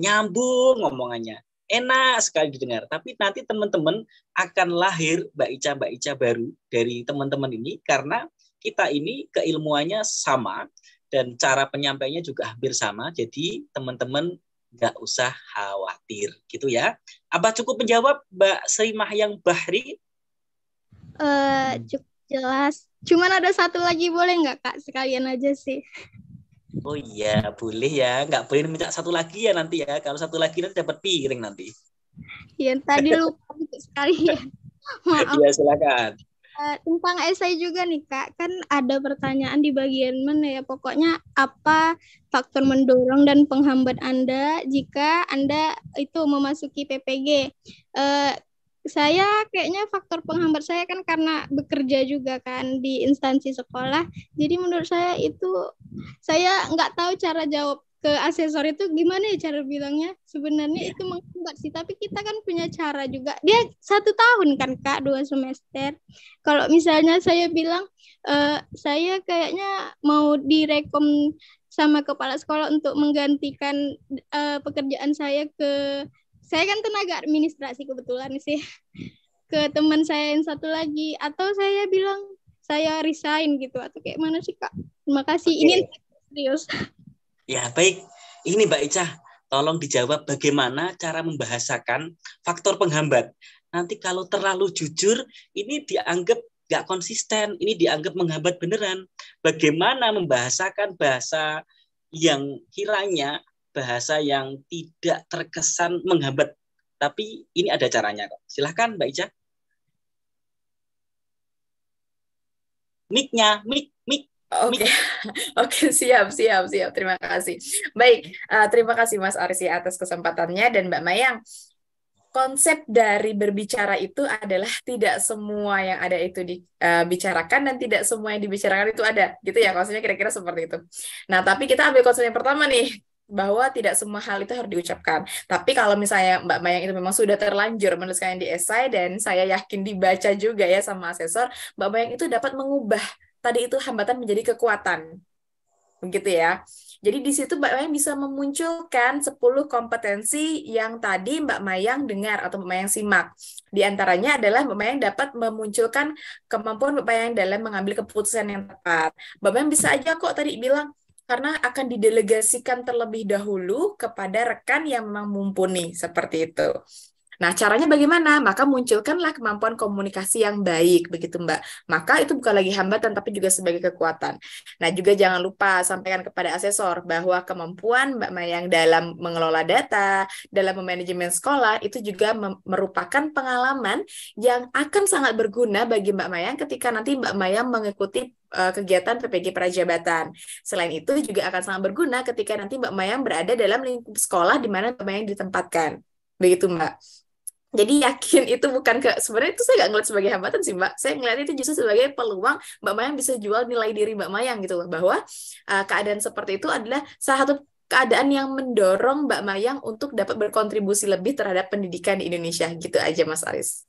Nyambung ngomongannya. Enak sekali didengar. Tapi nanti teman-teman akan lahir Mbak Ica-Mbak Ica baru dari teman-teman ini karena kita ini keilmuannya sama dan cara penyampaiannya juga hampir sama. Jadi teman-teman nggak usah khawatir gitu ya. Apa cukup menjawab Mbak Sri Mahyang Bahri? eh hmm. cukup jelas. Cuman ada satu lagi boleh nggak kak? Sekalian aja sih. Oh iya, boleh ya. Nggak boleh minta satu lagi ya nanti ya. Kalau satu lagi nanti dapat piring nanti. Iya, tadi lupa sekali ya. Maaf. Iya, silakan. Uh, tentang esai juga nih kak, kan ada pertanyaan di bagian mana ya? Pokoknya apa faktor mendorong dan penghambat anda jika anda itu memasuki PPG? Uh, eh, saya kayaknya faktor penghambat saya kan karena bekerja juga kan di instansi sekolah. Jadi menurut saya itu saya nggak tahu cara jawab ke asesor itu gimana ya cara bilangnya sebenarnya iya. itu menghambat sih tapi kita kan punya cara juga dia satu tahun kan kak dua semester kalau misalnya saya bilang e, saya kayaknya mau direkom sama kepala sekolah untuk menggantikan uh, pekerjaan saya ke saya kan tenaga administrasi kebetulan sih ke teman saya yang satu lagi atau saya bilang saya resign gitu atau kayak mana sih kak? Terima kasih. Okay. Ini serius. Ya baik. Ini Mbak Ica, tolong dijawab bagaimana cara membahasakan faktor penghambat. Nanti kalau terlalu jujur, ini dianggap gak konsisten, ini dianggap menghambat beneran. Bagaimana membahasakan bahasa yang kiranya bahasa yang tidak terkesan menghambat. Tapi ini ada caranya kok. Silahkan Mbak Ica. mic Miknya, mic, mik. Oke, okay. oke okay, siap, siap, siap. Terima kasih. Baik, uh, terima kasih Mas Arsi atas kesempatannya dan Mbak Mayang konsep dari berbicara itu adalah tidak semua yang ada itu dibicarakan eh, dan tidak semua yang dibicarakan itu ada gitu ya Konsepnya kira-kira seperti itu nah tapi kita ambil konsep yang pertama nih bahwa tidak semua hal itu harus diucapkan. Tapi kalau misalnya Mbak Mayang itu memang sudah terlanjur menuliskan di esai dan saya yakin dibaca juga ya sama asesor, Mbak Mayang itu dapat mengubah tadi itu hambatan menjadi kekuatan. Begitu ya. Jadi di situ Mbak Mayang bisa memunculkan 10 kompetensi yang tadi Mbak Mayang dengar atau Mbak Mayang simak. Di antaranya adalah Mbak Mayang dapat memunculkan kemampuan Mbak Mayang dalam mengambil keputusan yang tepat. Mbak Mayang bisa aja kok tadi bilang, karena akan didelegasikan terlebih dahulu kepada rekan yang memang mumpuni seperti itu. Nah, caranya bagaimana? Maka munculkanlah kemampuan komunikasi yang baik, begitu Mbak. Maka itu bukan lagi hambatan, tapi juga sebagai kekuatan. Nah, juga jangan lupa sampaikan kepada asesor bahwa kemampuan Mbak Mayang dalam mengelola data, dalam memanajemen sekolah, itu juga merupakan pengalaman yang akan sangat berguna bagi Mbak Mayang ketika nanti Mbak Mayang mengikuti eh, kegiatan PPG Prajabatan. Selain itu juga akan sangat berguna ketika nanti Mbak Mayang berada dalam lingkup sekolah di mana Mbak Mayang ditempatkan. Begitu Mbak jadi yakin itu bukan ke sebenarnya itu saya nggak ngeliat sebagai hambatan sih mbak saya ngeliat itu justru sebagai peluang mbak Mayang bisa jual nilai diri mbak Mayang gitu loh bahwa uh, keadaan seperti itu adalah salah satu keadaan yang mendorong mbak Mayang untuk dapat berkontribusi lebih terhadap pendidikan di Indonesia gitu aja mas Aris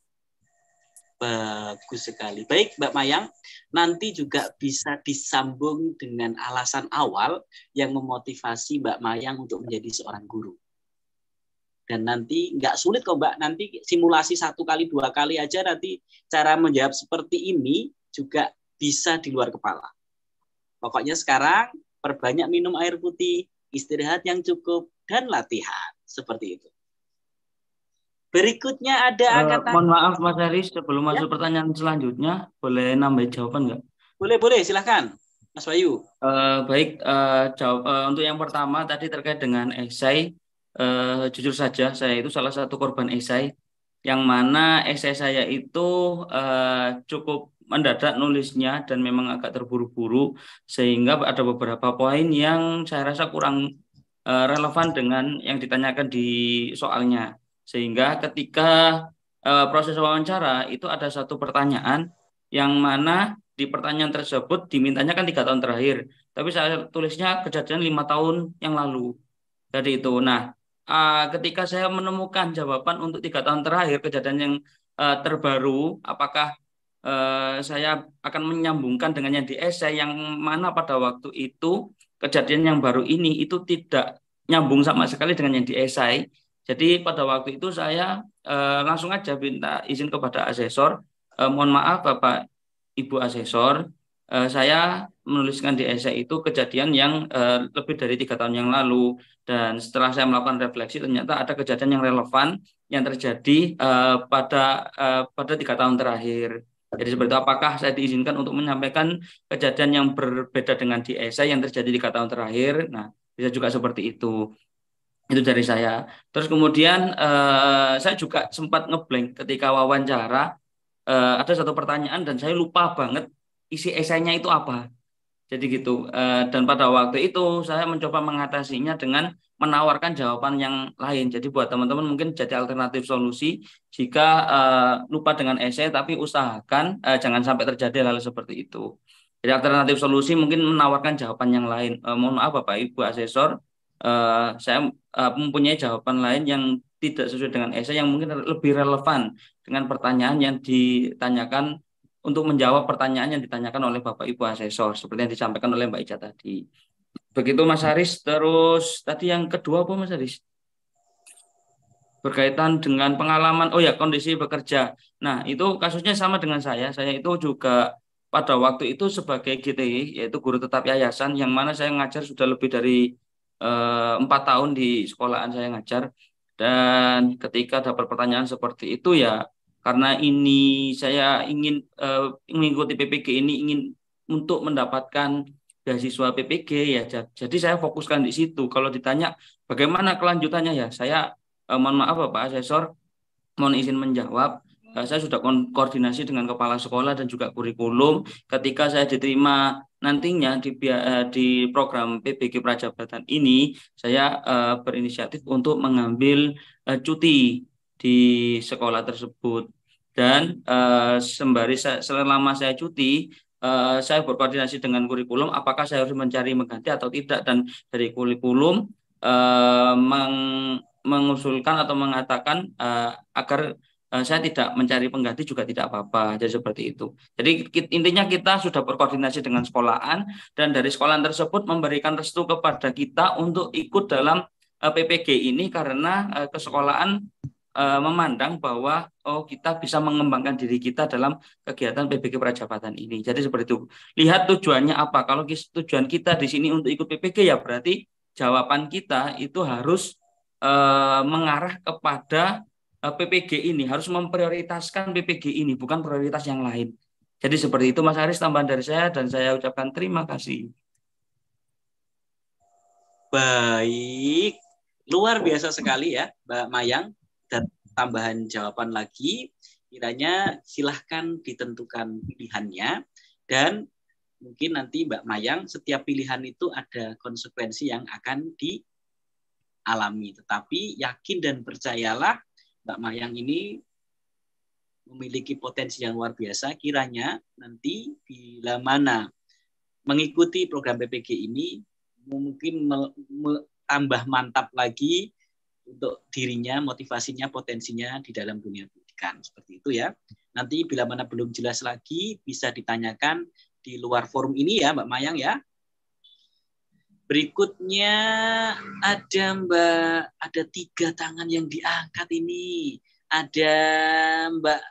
bagus sekali baik mbak Mayang nanti juga bisa disambung dengan alasan awal yang memotivasi mbak Mayang untuk menjadi seorang guru dan nanti nggak sulit kok Mbak nanti simulasi satu kali dua kali aja nanti cara menjawab seperti ini juga bisa di luar kepala pokoknya sekarang perbanyak minum air putih istirahat yang cukup dan latihan seperti itu berikutnya ada uh, angkatan mohon maaf Mas Aris sebelum ya? masuk pertanyaan selanjutnya boleh nambah jawaban nggak boleh boleh silahkan Mas Bayu uh, baik uh, eh, jawab uh, untuk yang pertama tadi terkait dengan esai uh, jujur saja saya itu salah satu korban esai yang mana esai saya itu uh, cukup mendadak nulisnya dan memang agak terburu-buru sehingga ada beberapa poin yang saya rasa kurang uh, relevan dengan yang ditanyakan di soalnya sehingga ketika uh, proses wawancara itu ada satu pertanyaan yang mana di pertanyaan tersebut dimintanya kan tiga tahun terakhir, tapi saya tulisnya kejadian lima tahun yang lalu. Jadi itu. Nah, uh, ketika saya menemukan jawaban untuk tiga tahun terakhir kejadian yang uh, terbaru, apakah uh, saya akan menyambungkan dengan yang di esai yang mana pada waktu itu kejadian yang baru ini itu tidak nyambung sama sekali dengan yang di esai. Jadi pada waktu itu saya uh, langsung aja minta izin kepada asesor, uh, mohon maaf Bapak Ibu asesor, Eh, saya menuliskan di esai itu kejadian yang uh, lebih dari tiga tahun yang lalu dan setelah saya melakukan refleksi ternyata ada kejadian yang relevan yang terjadi uh, pada uh, pada tiga tahun terakhir. Jadi seperti itu, apakah saya diizinkan untuk menyampaikan kejadian yang berbeda dengan di esai yang terjadi tiga tahun terakhir? Nah, bisa juga seperti itu itu dari saya. Terus kemudian eh, saya juga sempat ngeblank ketika wawancara uh, ada satu pertanyaan dan saya lupa banget isi esainya itu apa. Jadi gitu. Eh, dan pada waktu itu saya mencoba mengatasinya dengan menawarkan jawaban yang lain. Jadi buat teman-teman mungkin jadi alternatif solusi jika eh, lupa dengan esai, tapi usahakan eh, jangan sampai terjadi hal, seperti itu. Jadi alternatif solusi mungkin menawarkan jawaban yang lain. Mohon maaf Bapak Ibu Asesor, saya mempunyai jawaban lain yang tidak sesuai dengan esai yang mungkin lebih relevan dengan pertanyaan yang ditanyakan untuk menjawab pertanyaan yang ditanyakan oleh Bapak Ibu asesor seperti yang disampaikan oleh Mbak Ica tadi. Begitu Mas Haris, terus tadi yang kedua apa Mas Haris? Berkaitan dengan pengalaman, oh ya kondisi bekerja. Nah itu kasusnya sama dengan saya, saya itu juga pada waktu itu sebagai GTI, yaitu guru tetap yayasan, yang mana saya ngajar sudah lebih dari eh, empat tahun di sekolahan saya ngajar. Dan ketika dapat pertanyaan seperti itu ya karena ini saya ingin uh, mengikuti PPG ini ingin untuk mendapatkan beasiswa PPG ya jadi saya fokuskan di situ kalau ditanya bagaimana kelanjutannya ya saya uh, mohon maaf Bapak Asesor mohon izin menjawab uh, saya sudah koordinasi dengan kepala sekolah dan juga kurikulum ketika saya diterima nantinya di uh, di program PPG Prajabatan ini saya uh, berinisiatif untuk mengambil uh, cuti di sekolah tersebut dan uh, sembari saya, selama saya cuti uh, saya berkoordinasi dengan kurikulum apakah saya harus mencari mengganti atau tidak dan dari kurikulum uh, meng, mengusulkan atau mengatakan uh, agar saya tidak mencari pengganti juga tidak apa-apa jadi seperti itu jadi intinya kita sudah berkoordinasi dengan sekolahan dan dari sekolahan tersebut memberikan restu kepada kita untuk ikut dalam PPG ini karena kesekolahan Eh, memandang bahwa oh kita bisa mengembangkan diri kita dalam kegiatan PPG Prajabatan ini. Jadi seperti itu. Lihat tujuannya apa. Kalau tujuan kita di sini untuk ikut PPG ya berarti jawaban kita itu harus uh, mengarah kepada uh, eh, PPG ini, harus memprioritaskan PPG ini bukan prioritas yang lain. Jadi seperti itu Mas Aris tambahan dari saya dan saya ucapkan terima kasih. Baik, luar biasa sekali ya Mbak Mayang ada tambahan jawaban lagi, kiranya silahkan ditentukan pilihannya dan mungkin nanti Mbak Mayang setiap pilihan itu ada konsekuensi yang akan dialami. Tetapi yakin dan percayalah Mbak Mayang ini memiliki potensi yang luar biasa. Kiranya nanti bila mana mengikuti program PPG ini mungkin tambah mantap lagi untuk dirinya, motivasinya, potensinya di dalam dunia pendidikan. Seperti itu ya. Nanti bila mana belum jelas lagi bisa ditanyakan di luar forum ini ya Mbak Mayang ya. Berikutnya ada Mbak ada tiga tangan yang diangkat ini. Ada Mbak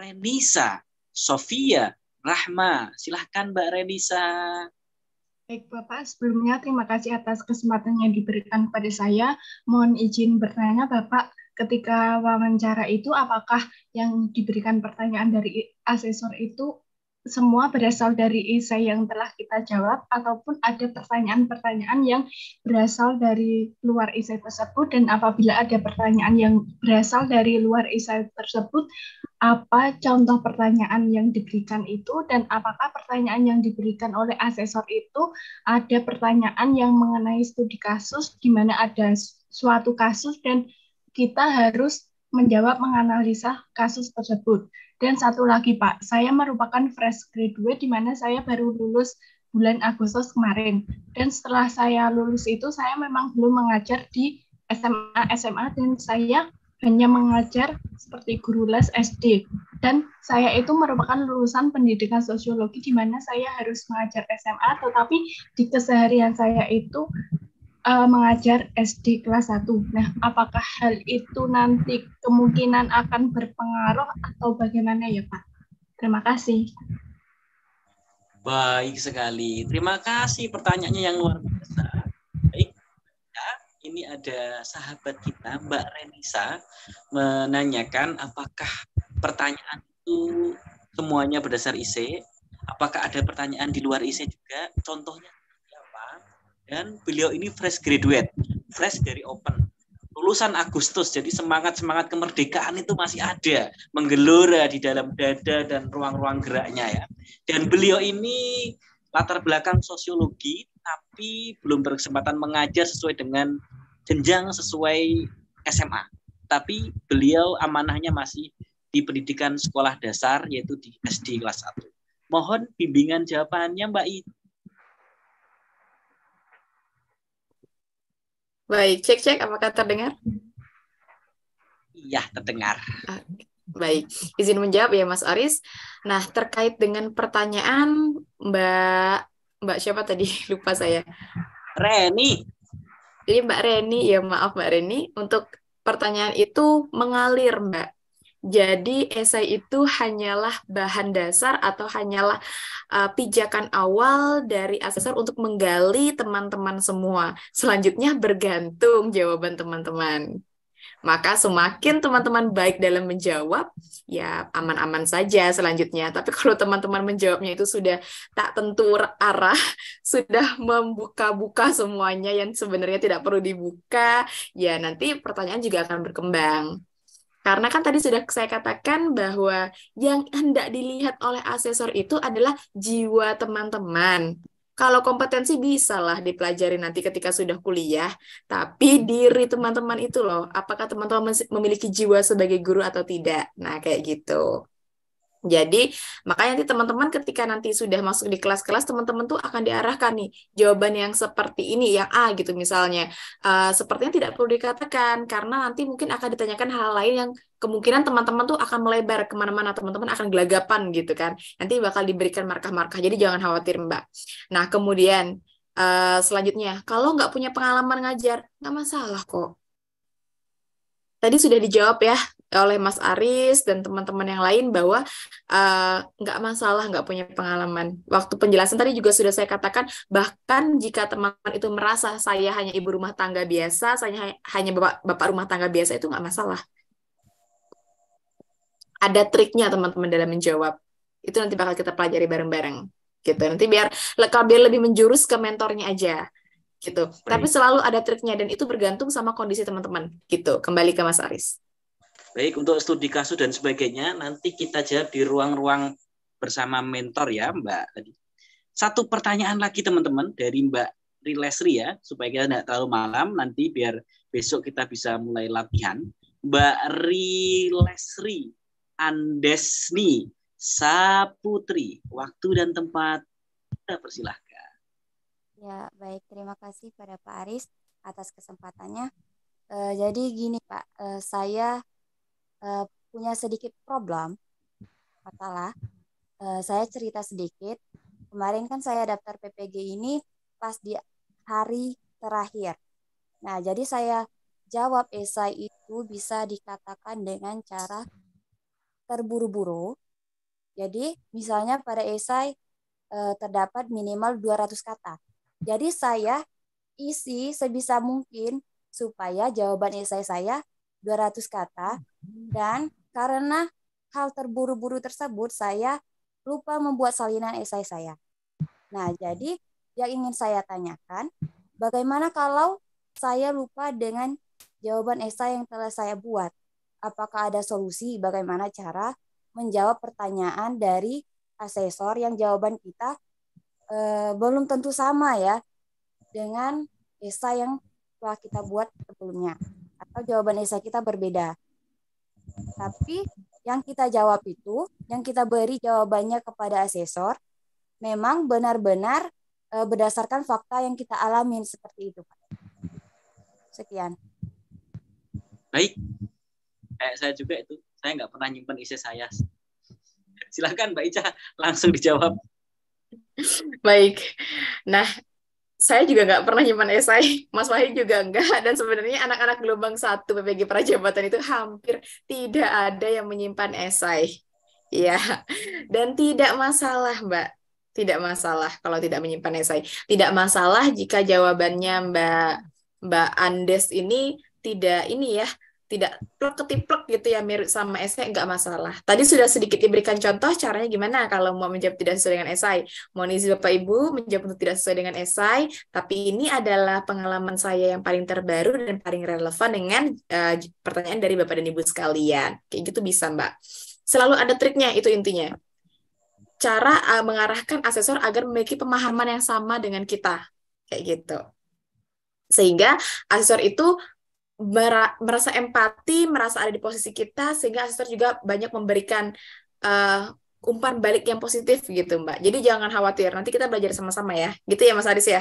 Renisa, Sofia, Rahma. Silahkan Mbak Renisa. Baik Bapak, sebelumnya terima kasih atas kesempatan yang diberikan kepada saya. Mohon izin bertanya Bapak, ketika wawancara itu apakah yang diberikan pertanyaan dari asesor itu semua berasal dari esai yang telah kita jawab ataupun ada pertanyaan-pertanyaan yang berasal dari luar esai tersebut dan apabila ada pertanyaan yang berasal dari luar esai tersebut apa contoh pertanyaan yang diberikan itu dan apakah pertanyaan yang diberikan oleh asesor itu ada pertanyaan yang mengenai studi kasus di mana ada suatu kasus dan kita harus menjawab menganalisa kasus tersebut. Dan satu lagi Pak, saya merupakan fresh graduate di mana saya baru lulus bulan Agustus kemarin. Dan setelah saya lulus itu, saya memang belum mengajar di SMA-SMA dan saya hanya mengajar seperti guru les SD. Dan saya itu merupakan lulusan pendidikan sosiologi di mana saya harus mengajar SMA, tetapi di keseharian saya itu uh, mengajar SD kelas 1. Nah, apakah hal itu nanti kemungkinan akan berpengaruh atau bagaimana ya, Pak? Terima kasih. Baik sekali. Terima kasih pertanyaannya yang luar biasa. Baik. Ya, ini ada sahabat kita Mbak Renisa menanyakan apakah pertanyaan itu semuanya berdasar IC? Apakah ada pertanyaan di luar IC juga? Contohnya dan beliau ini fresh graduate, fresh dari Open. Lulusan Agustus, jadi semangat-semangat kemerdekaan itu masih ada, menggelora di dalam dada dan ruang-ruang geraknya ya. Dan beliau ini latar belakang sosiologi, tapi belum berkesempatan mengajar sesuai dengan jenjang sesuai SMA. Tapi beliau amanahnya masih di pendidikan sekolah dasar, yaitu di SD kelas 1. Mohon bimbingan jawabannya Mbak Ida. Baik, cek-cek apakah terdengar? Iya, terdengar. Ah, baik, izin menjawab ya Mas Aris. Nah, terkait dengan pertanyaan Mbak Mbak siapa tadi? Lupa saya. Reni. ini Mbak Reni, ya maaf Mbak Reni, untuk pertanyaan itu mengalir Mbak. Jadi esai itu hanyalah bahan dasar atau hanyalah uh, pijakan awal dari asesor untuk menggali teman-teman semua. Selanjutnya bergantung jawaban teman-teman. Maka semakin teman-teman baik dalam menjawab, ya aman-aman saja selanjutnya. Tapi kalau teman-teman menjawabnya itu sudah tak tentu arah, sudah membuka-buka semuanya yang sebenarnya tidak perlu dibuka, ya nanti pertanyaan juga akan berkembang. Karena kan tadi sudah saya katakan bahwa yang hendak dilihat oleh asesor itu adalah jiwa teman-teman. Kalau kompetensi bisa lah dipelajari nanti ketika sudah kuliah, tapi diri teman-teman itu loh, apakah teman-teman memiliki jiwa sebagai guru atau tidak? Nah, kayak gitu. Jadi makanya nanti teman-teman ketika nanti sudah masuk di kelas-kelas teman-teman tuh akan diarahkan nih jawaban yang seperti ini yang A gitu misalnya uh, eh, sepertinya tidak perlu dikatakan karena nanti mungkin akan ditanyakan hal lain yang kemungkinan teman-teman tuh akan melebar kemana-mana teman-teman akan gelagapan gitu kan nanti bakal diberikan markah-markah jadi jangan khawatir mbak. Nah kemudian uh, selanjutnya kalau nggak punya pengalaman ngajar nggak masalah kok tadi sudah dijawab ya oleh Mas Aris dan teman-teman yang lain bahwa eh, nggak uh, masalah nggak punya pengalaman. Waktu penjelasan tadi juga sudah saya katakan bahkan jika teman-teman itu merasa saya hanya ibu rumah tangga biasa, saya hanya bapak bapak rumah tangga biasa itu nggak masalah. Ada triknya teman-teman dalam menjawab. Itu nanti bakal kita pelajari bareng-bareng gitu. Nanti biar biar lebih menjurus ke mentornya aja gitu. Tapi selalu ada triknya dan itu bergantung sama kondisi teman-teman gitu. Kembali ke Mas Aris. Baik, untuk studi kasus dan sebagainya, nanti kita jawab di ruang-ruang bersama mentor ya, Mbak. satu pertanyaan lagi teman-teman dari Mbak Rilesri ya, supaya kita tidak terlalu malam nanti biar besok kita bisa mulai latihan. Mbak Rilesri Andesni Saputri, waktu dan tempat kita persilahkan. Ya, baik. Terima kasih pada Pak Aris atas kesempatannya. Uh, jadi gini Pak, uh, saya uh, punya sedikit problem, masalah. Uh, eh, saya cerita sedikit. Kemarin kan saya daftar PPG ini pas di hari terakhir. Nah, jadi saya jawab esai itu bisa dikatakan dengan cara terburu-buru. Jadi, misalnya pada esai eh, terdapat minimal 200 kata. Jadi, saya isi sebisa mungkin supaya jawaban esai saya 200 kata hmm. dan karena hal terburu-buru tersebut saya lupa membuat salinan esai saya. Nah, jadi yang ingin saya tanyakan, bagaimana kalau saya lupa dengan jawaban esai yang telah saya buat? Apakah ada solusi bagaimana cara menjawab pertanyaan dari asesor yang jawaban kita e, belum tentu sama ya dengan esai yang telah kita buat sebelumnya? atau jawaban esai kita berbeda. Tapi yang kita jawab itu, yang kita beri jawabannya kepada asesor, memang benar-benar e, berdasarkan fakta yang kita alami seperti itu, Pak. Sekian. Baik, kayak saya juga itu, saya nggak pernah nyimpen isi saya. Silahkan Mbak Ica langsung dijawab. Baik, nah saya juga nggak pernah nyimpan esai, Mas Wahid juga nggak, dan sebenarnya anak-anak gelombang satu PPG Prajabatan itu hampir tidak ada yang menyimpan esai. Ya, dan tidak masalah Mbak, tidak masalah kalau tidak menyimpan esai. Tidak masalah jika jawabannya Mbak Mbak Andes ini tidak ini ya tidak plek ketiplek gitu ya mirip sama esai nggak masalah. Tadi sudah sedikit diberikan contoh caranya gimana kalau mau menjawab tidak sesuai dengan esai. Mohon izin Bapak Ibu menjawab untuk tidak sesuai dengan esai, tapi ini adalah pengalaman saya yang paling terbaru dan paling relevan dengan uh, pertanyaan dari Bapak dan Ibu sekalian. Kayak gitu bisa, Mbak. Selalu ada triknya itu intinya. Cara uh, mengarahkan asesor agar memiliki pemahaman yang sama dengan kita. Kayak gitu sehingga asesor itu merasa empati, merasa ada di posisi kita, sehingga asesor juga banyak memberikan uh, umpan balik yang positif gitu Mbak. Jadi jangan khawatir, nanti kita belajar sama-sama ya. Gitu ya Mas Aris ya?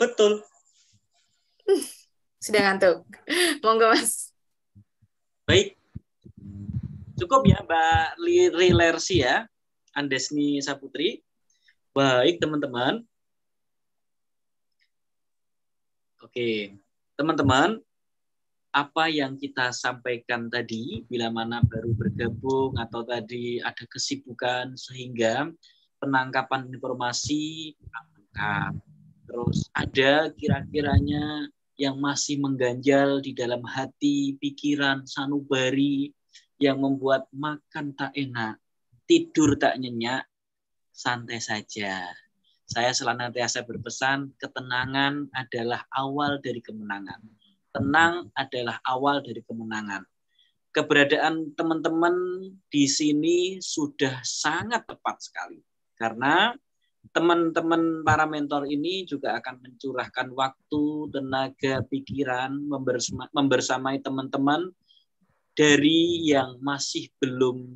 Betul. sudah ngantuk. Monggo Mas. Baik. Cukup ya Mbak Lersi ya. Andesni Saputri. Baik teman-teman. Oke. Teman-teman, apa yang kita sampaikan tadi, bila mana baru bergabung atau tadi ada kesibukan sehingga penangkapan informasi lengkap. Terus ada kira-kiranya yang masih mengganjal di dalam hati, pikiran, sanubari yang membuat makan tak enak, tidur tak nyenyak, santai saja. Saya senantiasa berpesan, ketenangan adalah awal dari kemenangan tenang adalah awal dari kemenangan. Keberadaan teman-teman di sini sudah sangat tepat sekali karena teman-teman para mentor ini juga akan mencurahkan waktu, tenaga, pikiran membersamai teman-teman dari yang masih belum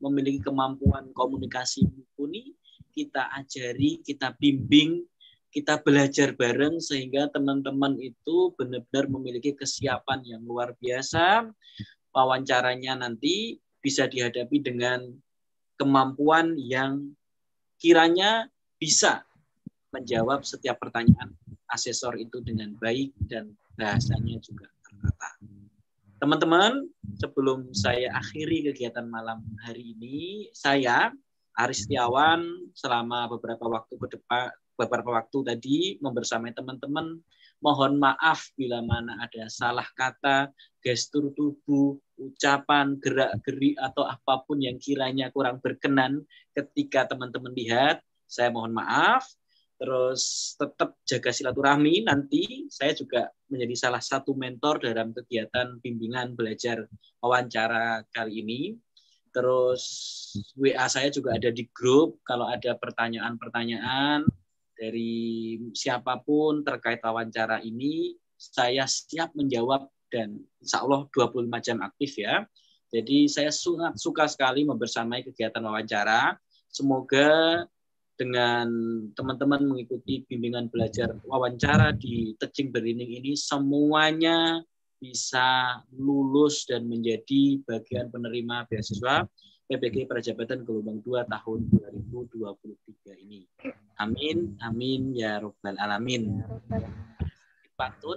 memiliki kemampuan komunikasi mumpuni, kita ajari, kita bimbing kita belajar bareng sehingga teman-teman itu benar-benar memiliki kesiapan yang luar biasa. Wawancaranya nanti bisa dihadapi dengan kemampuan yang kiranya bisa menjawab setiap pertanyaan asesor itu dengan baik dan bahasanya juga tertata. Teman-teman, sebelum saya akhiri kegiatan malam hari ini, saya Aris Tiawan selama beberapa waktu ke depan beberapa waktu tadi membersamai teman-teman. Mohon maaf bila mana ada salah kata, gestur tubuh, ucapan, gerak geri atau apapun yang kiranya kurang berkenan ketika teman-teman lihat. Saya mohon maaf. Terus tetap jaga silaturahmi. Nanti saya juga menjadi salah satu mentor dalam kegiatan bimbingan belajar wawancara kali ini. Terus WA saya juga ada di grup. Kalau ada pertanyaan-pertanyaan, dari siapapun terkait wawancara ini, saya siap menjawab dan insya Allah 25 jam aktif ya. Jadi saya sangat suka sekali membersamai kegiatan wawancara. Semoga dengan teman-teman mengikuti bimbingan belajar wawancara di Tecing Berining ini semuanya bisa lulus dan menjadi bagian penerima beasiswa PPG Perjabatan Gelombang 2 tahun 2023 ini. Amin, amin ya robbal alamin. Ya Patun,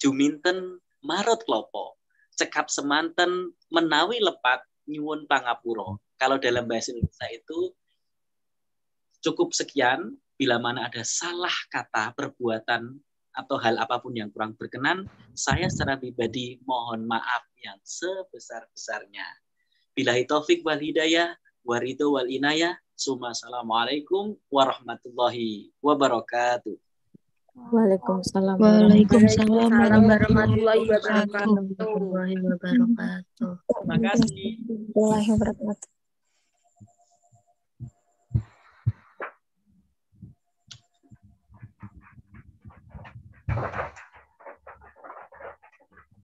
juminten marut Lopo. cekap semanten menawi lepat nyuwun pangapuro. Kalau dalam bahasa Indonesia itu cukup sekian bila mana ada salah kata perbuatan atau hal apapun yang kurang berkenan, saya secara pribadi mohon maaf yang sebesar-besarnya. Bilahi taufik wal hidayah, warido wal inayah. Suma assalamualaikum warahmatullahi wabarakatuh. Waalaikumsalam. Waalaikumsalam warahmatullahi wabarakatuh. Terima kasih. Waalaikumsalam. Thank you.